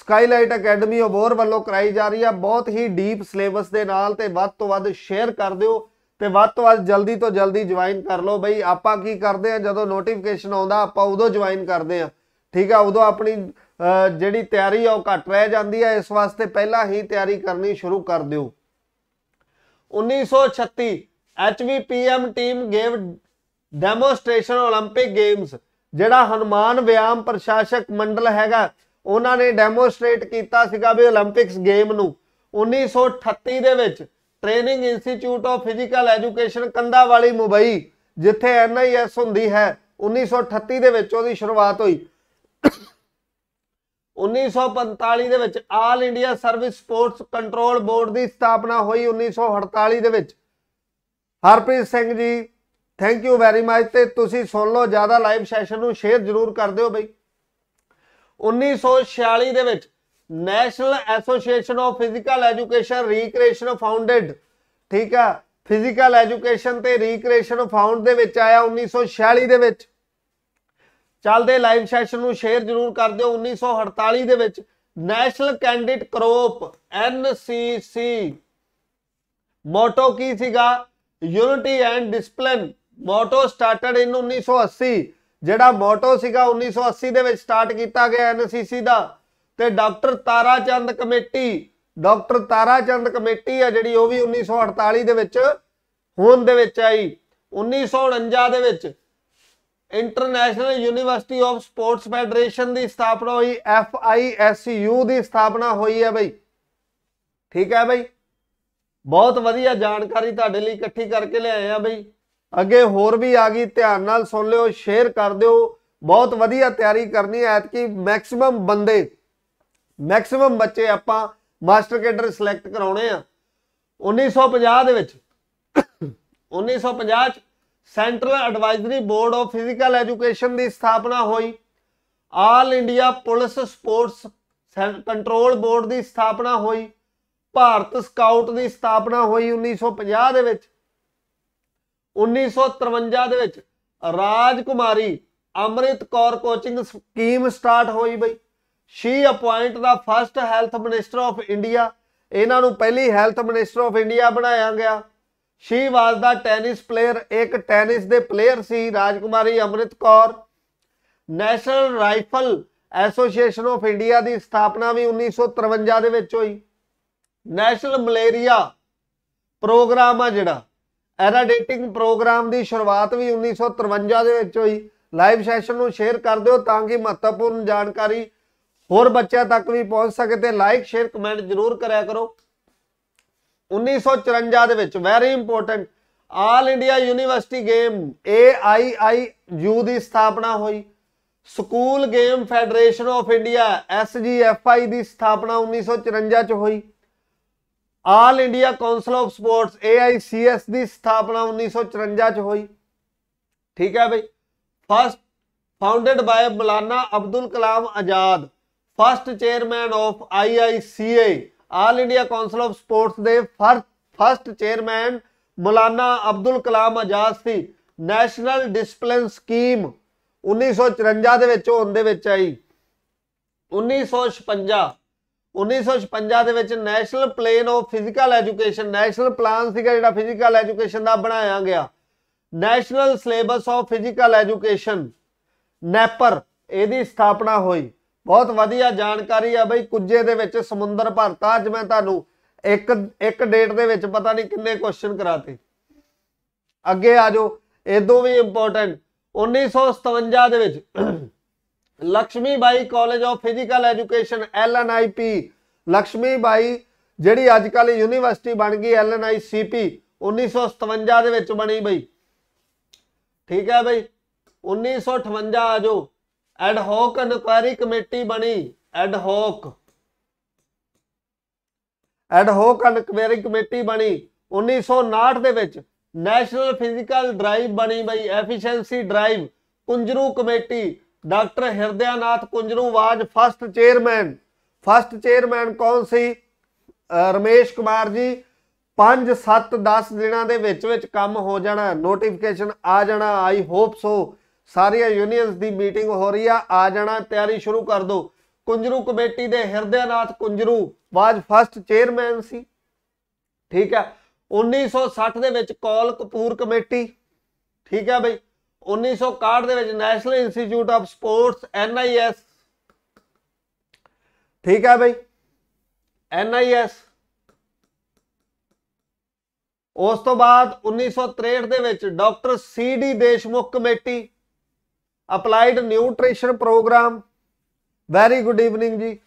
ਸਕਾਈਲਾਈਟ ਅਕੈਡਮੀ ਅਬੋਰ ਵੱਲੋਂ ਕਰਾਈ ਜਾ ਰਹੀ ਆ ਬਹੁਤ ਹੀ ਡੀਪ ਸਿਲੇਬਸ ਦੇ ਨਾਲ ਤੇ ਵੱਧ ਤੋਂ ਵੱਧ ਸ਼ੇਅਰ ਕਰ ਦਿਓ ਤੇ ਵੱਧ ਤੋਂ ਵੱਧ ਜਲਦੀ ਤੋਂ ਜਲਦੀ ਜੁਆਇਨ ਕਰ ਲਓ ਬਈ ਆਪਾਂ ਕੀ ਕਰਦੇ ਆ ਜਦੋਂ ਨੋਟੀਫਿਕੇਸ਼ਨ ਆਉਂਦਾ ਆਪਾਂ ਉਦੋਂ ਜੁਆਇਨ ਕਰਦੇ ਆ ਠੀਕ ਆ ਉਦੋਂ ਆਪਣੀ ਜਿਹੜੀ ਤਿਆਰੀ ਆ ਉਹ ਘਟ ਰਹਿ ਜਾਂਦੀ ਆ ਇਸ ਵਾਸਤੇ ਪਹਿਲਾਂ ਹੀ ਤਿਆਰੀ ਕਰਨੀ ਸ਼ੁਰੂ ਕਰ ਦਿਓ 1936 HVPM team gave demonstration 올림픽 games ਜਿਹੜਾ ਹਨੂਮਾਨ ਵਿਆਮ ਪ੍ਰਸ਼ਾਸਕ ਮੰਡਲ ਹੈਗਾ ਉਹਨਾਂ ਨੇ ਡੈਮੋਸਟ੍ਰੇਟ ਕੀਤਾ ਸੀਗਾ ਵੀ 올림픽ਸ ਗੇਮ ਨੂੰ 1938 ਦੇ ਵਿੱਚ training institute of physical education Kandivali Mumbai ਜਿੱਥੇ ਐਨਆਈਐਸ ਹੁੰਦੀ ਹੈ 1938 ਦੇ ਵਿੱਚ ਉਹਦੀ ਸ਼ੁਰੂਆਤ ਹੋਈ 1945 ਦੇ ਵਿੱਚ all India service sports control board ਦੀ ਸਥਾਪਨਾ ਹੋਈ 1948 ਦੇ ਵਿੱਚ ਹਰਪ੍ਰੀਤ ਸਿੰਘ ਜੀ ਥੈਂਕ ਯੂ ਵੈਰੀ ਮੱਚ ਤੇ ਤੁਸੀਂ ਸੁਣ ਲਓ ਜਿਆਦਾ ਲਾਈਵ ਸੈਸ਼ਨ ਨੂੰ ਸ਼ੇਅਰ ਜ਼ਰੂਰ ਕਰ ਦਿਓ ਬਈ 1946 ਦੇ ਵਿੱਚ national association of physical education recreation founded ਠੀਕ ਆ ਫਿਜ਼ੀਕਲ ਐਜੂਕੇਸ਼ਨ ਤੇ ਰੀਕ੍ਰੀਏਸ਼ਨ ਫਾਊਂਡ ਦੇ ਵਿੱਚ ਆਇਆ 1946 ਦੇ ਵਿੱਚ ਚੱਲਦੇ ਲਾਈਵ ਸੈਸ਼ਨ ਨੂੰ ਸ਼ੇਅਰ ਜ਼ਰੂਰ ਕਰ ਦਿਓ 1948 ਦੇ ਵਿੱਚ national candidate corps NCC motto ਕੀ ਸੀਗਾ unity and discipline motto started in 1980 ਜਿਹੜਾ ਮੋਟੋ ਸੀਗਾ 1980 ਦੇ ਵਿੱਚ ਸਟਾਰਟ ਕੀਤਾ ਗਿਆ ਐਨਸੀਸੀ ਦਾ ਤੇ doctor Tara Chand committee doctor Tara Chand committee ਆ ਜਿਹੜੀ ਉਹ ਵੀ 1948 ਦੇ ਵਿੱਚ ਹੋਂਦ ਦੇ ਵਿੱਚ ਆਈ 1949 ਦੇ ਵਿੱਚ international university of sports federation ਦੀ ਸਥਾਪਨਾ ਹੋਈ ਐਫ ਆਈ ਐਸ ਯੂ ਦੀ ਸਥਾਪਨਾ ਹੋਈ ਹੈ ਬਈ ਠੀਕ ਹੈ ਬਈ ਬਹੁਤ ਵਧੀਆ ਜਾਣਕਾਰੀ ਤੁਹਾਡੇ ਲਈ ਇਕੱਠੀ ਕਰਕੇ ਲਿਆਏ ਆ ਬਈ ਅੱਗੇ ਹੋਰ ਵੀ ਆ ਗਈ ਧਿਆਨ ਨਾਲ ਸੁਣ ਲਿਓ ਸ਼ੇਅਰ ਕਰ ਦਿਓ ਬਹੁਤ ਵਧੀਆ ਤਿਆਰੀ ਕਰਨੀ ਹੈ ਐਤਕੀ ਮੈਕਸਿਮਮ ਬੰਦੇ ਮੈਕਸਿਮਮ ਬੱਚੇ ਆਪਾਂ ਮਾਸਟਰ ਕੈਡਰ ਸਿਲੈਕਟ ਕਰਾਉਣੇ ਆ 1950 ਦੇ ਵਿੱਚ 1950 ਚ central advisory board of physical education ਦੀ ਸਥਾਪਨਾ ਹੋਈ all India police sports control board ਦੀ ਸਥਾਪਨਾ ਹੋਈ ਭਾਰਤ ਸਕਾਊਟ ਦੀ ਸਥਾਪਨਾ ਹੋਈ 1950 ਦੇ ਵਿੱਚ 1953 ਦੇ ਵਿੱਚ Rajkumari Amrit Kaur coaching scheme start ਹੋਈ ਬਈ she appoint the first health minister of India ਇਹਨਾਂ ਨੂੰ ਪਹਿਲੀ ਹੈਲਥ ਮਿਨਿਸਟਰ ਆਫ ਇੰਡੀਆ ਬਣਾਇਆ ਗਿਆ she was the tennis player ਇੱਕ ਟੈਨਿਸ ਦੇ ਪਲੇਅਰ ਸੀ Rajkumari Amrit Kaur national rifle association of India ਦੀ ਸਥਾਪਨਾ ਵੀ 1953 ਦੇ ਵਿੱਚ ਹੋਈ ਨੈਸ਼ਨਲ ਮਲੇਰੀਆ ਪ੍ਰੋਗਰਾਮ ਆ ਜਿਹੜਾ ਐਰਾਡੇਟਿੰਗ ਪ੍ਰੋਗਰਾਮ ਦੀ ਸ਼ੁਰੂਆਤ ਵੀ 1953 ਦੇ ਵਿੱਚ ਹੋਈ ਲਾਈਵ ਸੈਸ਼ਨ ਨੂੰ ਸ਼ੇਅਰ ਕਰ ਦਿਓ ਤਾਂ ਕਿ ਮਹੱਤਵਪੂਰਨ ਜਾਣਕਾਰੀ ਹੋਰ ਬੱਚਿਆਂ ਤੱਕ ਵੀ ਪਹੁੰਚ ਸਕੇ ਤੇ ਲਾਈਕ ਸ਼ੇਅਰ ਕਮੈਂਟ ਜ਼ਰੂਰ ਕਰਿਆ ਕਰੋ 1954 ਦੇ ਵਿੱਚ very important all India university game AIIU ਦੀ ਸਥਾਪਨਾ ਹੋਈ school game federation of India SGFI ਦੀ ਸਥਾਪਨਾ 1954 ਚ ਹੋਈ all India council of sports AICS ਦੀ ਸਥਾਪਨਾ 1954 ਚ ਹੋਈ ਠੀਕ ਹੈ ਬਈ first founded by Maulana Abdul Kalam Azad first chairman of IICA all India council of sports ਦੇ ਫਸਟ ਚੇਅਰਮੈਨ ਮਲਾਨਾ ਅਬਦੁਲ ਕਲਾਮ ਆਜ਼ਾਦ ਸੀ ਨੈਸ਼ਨਲ ਡਿਸਪਲਿਨ ਸਕੀਮ 1954 ਦੇ ਵਿੱਚ ਹੋਣ ਦੇ ਵਿੱਚ ਆਈ 1956 1956 ਦੇ ਵਿੱਚ national plan of physical education national plan ਸੀਗਾ ਜਿਹੜਾ ਫਿਜ਼ੀਕਲ ਐਜੂਕੇਸ਼ਨ ਦਾ ਬਣਾਇਆ ਗਿਆ national syllabus of physical education ਨੈਪਰ ਇਹਦੀ ਸਥਾਪਨਾ ਹੋਈ ਬਹੁਤ ਵਧੀਆ ਜਾਣਕਾਰੀ ਆ ਬਈ ਕੁੱਜੇ ਦੇ ਵਿੱਚ ਸਮੁੰਦਰ ਭਰਤਾ ਅੱਜ ਮੈਂ ਤੁਹਾਨੂੰ ਇੱਕ ਇੱਕ ਡੇਟ ਦੇ ਵਿੱਚ ਪਤਾ ਨਹੀਂ ਕਿੰਨੇ ਕੁਐਸਚਨ ਕਰਾਤੇ ਅੱਗੇ ਆ ਜਾਓ ਇਦੋਂ ਵੀ ਇੰਪੋਰਟੈਂਟ 1957 ਦੇ ਵਿੱਚ Lakshmi bai college of physical education L N I P Lakshmi bai ਜਿਹੜੀ ਅੱਜ ਕੱਲ ਯੂਨੀਵਰਸਿਟੀ ਬਣ ਗਈ ਐਲਐਨਆਈਸੀਪੀ 1957 ਦੇ ਵਿੱਚ ਬਣੀ ਬਈ ਠੀਕ ਹੈ ਬਈ 1958 ਆਜੋ ਐਡ ਹੌਕ ਇਨਕੁਆਇਰੀ ਕਮੇਟੀ ਬਣੀ ad hoc ad hoc inquiry committee ਬਣੀ 1959 ਦੇ ਵਿੱਚ ਨੈਸ਼ਨਲ ਫਿਜ਼ੀਕਲ ਡਰਾਈਵ ਬਣੀ ਬਈ efficiency drive Kunzru committee doctor Hridayanath Kunzru was first chairman first chairman ਕੌਣ ਸੀ ਰਮੇਸ਼ ਕੁਮਾਰ ਜੀ 5 7 10 ਦਿਨਾਂ ਦੇ ਵਿੱਚ ਵਿੱਚ ਕੰਮ ਹੋ ਜਾਣਾ ਨੋਟੀਫਿਕੇਸ਼ਨ ਆ ਜਾਣਾ ਆਈ ਹੋਪ ਸੋ ਸਾਰੀਆਂ ਯੂਨੀਅਨਸ ਦੀ ਮੀਟਿੰਗ ਹੋ ਰਹੀ ਆ ਆ ਜਾਣਾ ਤਿਆਰੀ ਸ਼ੁਰੂ ਕਰ ਦਿਓ ਕੁੰਜਰੂ ਕਮੇਟੀ ਦੇ ਹਿਰਦਿਆਨਾਥ ਕੁੰਜਰੂ ਵਾਜ ਫਸਟ ਚੇਅਰਮੈਨ ਸੀ ਠੀਕ ਹੈ 1960 ਦੇ ਵਿੱਚ ਕੌਲ ਕਪੂਰ ਕਮੇਟੀ ਠੀਕ ਹੈ ਬਈ 1961 ਦੇ ਵਿੱਚ national institute of sports NIS ਠੀਕ ਹੈ ਬਈ NIS ਉਸ ਤੋਂ ਬਾਅਦ 1963 ਦੇ ਵਿੱਚ doctor C D Deshmukh committee applied nutrition programme very good evening ਜੀ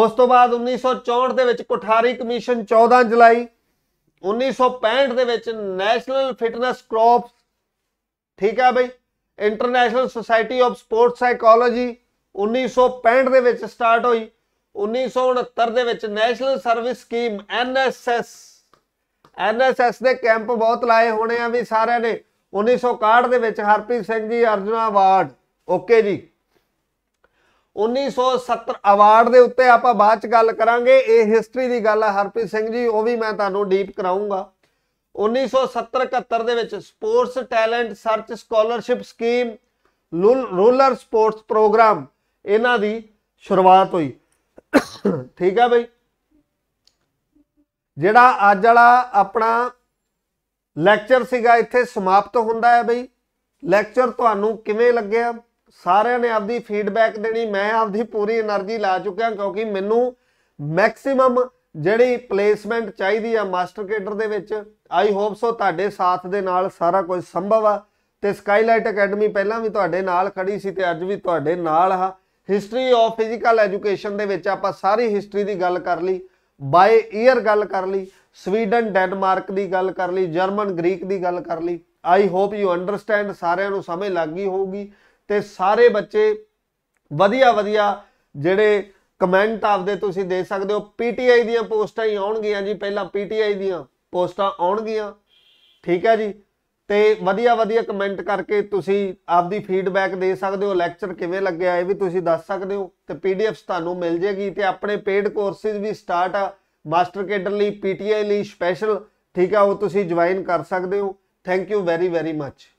ਉਸ ਤੋਂ ਬਾਅਦ 1964 ਦੇ ਵਿੱਚ ਕੋਠਾਰੀ ਕਮਿਸ਼ਨ 14 ਜੁਲਾਈ 1965 ਦੇ ਵਿੱਚ ਨੈਸ਼ਨਲ ਫਿਟਨੈਸ ਕ੍ਰੌਪਸ ਠੀਕ ਹੈ ਬਈ international society of sports psychology 1965 ਦੇ ਵਿੱਚ ਸਟਾਰਟ ਹੋਈ 1969 ਦੇ ਵਿੱਚ national service scheme N S S N S S ਦੇ ਕੈਂਪ ਬਹੁਤ ਲਾਏ ਹੋਣੇ ਆ ਵੀ ਸਾਰਿਆਂ ਨੇ 1961 ਦੇ ਵਿੱਚ ਹਰਪ੍ਰੀਤ ਸਿੰਘ ਜੀ ਅਰਜੁਨਾ ਅਵਾਰਡ ਓਕੇ ਜੀ 1970 ਅਵਾਰਡ ਦੇ ਉੱਤੇ ਆਪਾਂ ਬਾਅਦ ਚ ਗੱਲ ਕਰਾਂਗੇ ਇਹ ਹਿਸਟਰੀ ਦੀ ਗੱਲ ਆ ਹਰਪ੍ਰੀਤ ਸਿੰਘ ਜੀ ਉਹ ਵੀ ਮੈਂ ਤੁਹਾਨੂੰ ਡੀਪ ਕਰਾਉਂਗਾ 1970-71 ਦੇ ਵਿੱਚ sports talent search scholarship scheme rural sports programme ਇਹਨਾਂ ਦੀ ਸ਼ੁਰੂਆਤ ਹੋਈ ਠੀਕ ਹੈ ਬਈ ਜਿਹੜਾ ਅੱਜ ਵਾਲਾ ਆਪਣਾ ਲੈਕਚਰ ਸੀਗਾ ਇੱਥੇ ਸਮਾਪਤ ਹੁੰਦਾ ਹੈ ਬਈ ਲੈਕਚਰ ਤੁਹਾਨੂੰ ਕਿਵੇਂ ਲੱਗਿਆ ਸਾਰਿਆਂ ਨੇ ਆਪਦੀ ਫੀਡਬੈਕ ਦੇਣੀ ਮੈਂ ਆਪਦੀ ਪੂਰੀ એનર્ਜੀ ਲਾ ਚੁੱਕਿਆ ਕਿਉਂਕਿ ਮੈਨੂੰ ਮੈਕਸਿਮਮ ਜਿਹੜੀ ਪਲੇਸਮੈਂਟ ਚਾਹੀਦੀ ਆ ਮਾਸਟਰ ਕੇਡਰ ਦੇ ਵਿੱਚ ਆਈ ਹੋਪ ਸੋ ਤੁਹਾਡੇ ਸਾਥ ਦੇ ਨਾਲ ਸਾਰਾ ਕੁਝ ਸੰਭਵ ਆ ਤੇ ਸਕਾਈਲਾਈਟ ਅਕੈਡਮੀ ਪਹਿਲਾਂ ਵੀ ਤੁਹਾਡੇ ਨਾਲ ਖੜੀ ਸੀ ਤੇ ਅੱਜ ਵੀ ਤੁਹਾਡੇ ਨਾਲ ਆ ਹਿਸਟਰੀ ਆਫ ਫਿਜ਼ੀਕਲ ਐਜੂਕੇਸ਼ਨ ਦੇ ਵਿੱਚ ਆਪਾਂ ਸਾਰੀ ਹਿਸਟਰੀ ਦੀ ਗੱਲ ਕਰ ਲਈ ਬਾਏ ਈਅਰ ਗੱਲ ਕਰ ਲਈ ਸਵੀਡਨ ਡੈਨਮਾਰਕ ਦੀ ਗੱਲ ਕਰ ਲਈ ਜਰਮਨ ਗ੍ਰੀਕ ਦੀ ਗੱਲ ਕਰ ਲਈ ਆਈ ਹੋਪ ਯੂ ਅੰਡਰਸਟੈਂਡ ਸਾਰਿਆਂ ਨੂੰ ਸਮਝ ਲੱਗ ਗਈ ਹੋਊਗੀ ਤੇ ਸਾਰੇ ਬੱਚੇ ਵਧੀਆ ਵਧੀਆ ਜਿਹੜੇ ਕਮੈਂਟ ਆਪਦੇ ਤੁਸੀਂ ਦੇ ਸਕਦੇ ਹੋ ਪੀਟੀਆਈ ਦੀਆਂ ਪੋਸਟਾਂ ਹੀ ਆਉਣਗੀਆਂ ਜੀ ਪਹਿਲਾਂ ਪੀਟੀਆਈ ਦੀਆਂ ਪੋਸਟਾਂ ਆਉਣਗੀਆਂ ਠੀਕ ਹੈ ਜੀ ਤੇ ਵਧੀਆ ਵਧੀਆ ਕਮੈਂਟ ਕਰਕੇ ਤੁਸੀਂ ਆਪਦੀ ਫੀਡਬੈਕ ਦੇ ਸਕਦੇ ਹੋ ਲੈਕਚਰ ਕਿਵੇਂ ਲੱਗਿਆ ਇਹ ਵੀ ਤੁਸੀਂ ਦੱਸ ਸਕਦੇ ਹੋ ਤੇ ਪੀਡੀਐਫਸ ਤੁਹਾਨੂੰ ਮਿਲ ਜੇਗੀ ਤੇ ਆਪਣੇ ਪੇਡ ਕੋਰਸਿਸ ਵੀ ਸਟਾਰਟ ਆ ਮਾਸਟਰ ਕੇਡਰ ਲਈ ਪੀਟੀਆਈ ਲਈ ਸਪੈਸ਼ਲ ਠੀਕ ਆ ਉਹ ਤੁਸੀਂ ਜੁਆਇਨ ਕਰ ਸਕਦੇ ਹੋ thank you very very much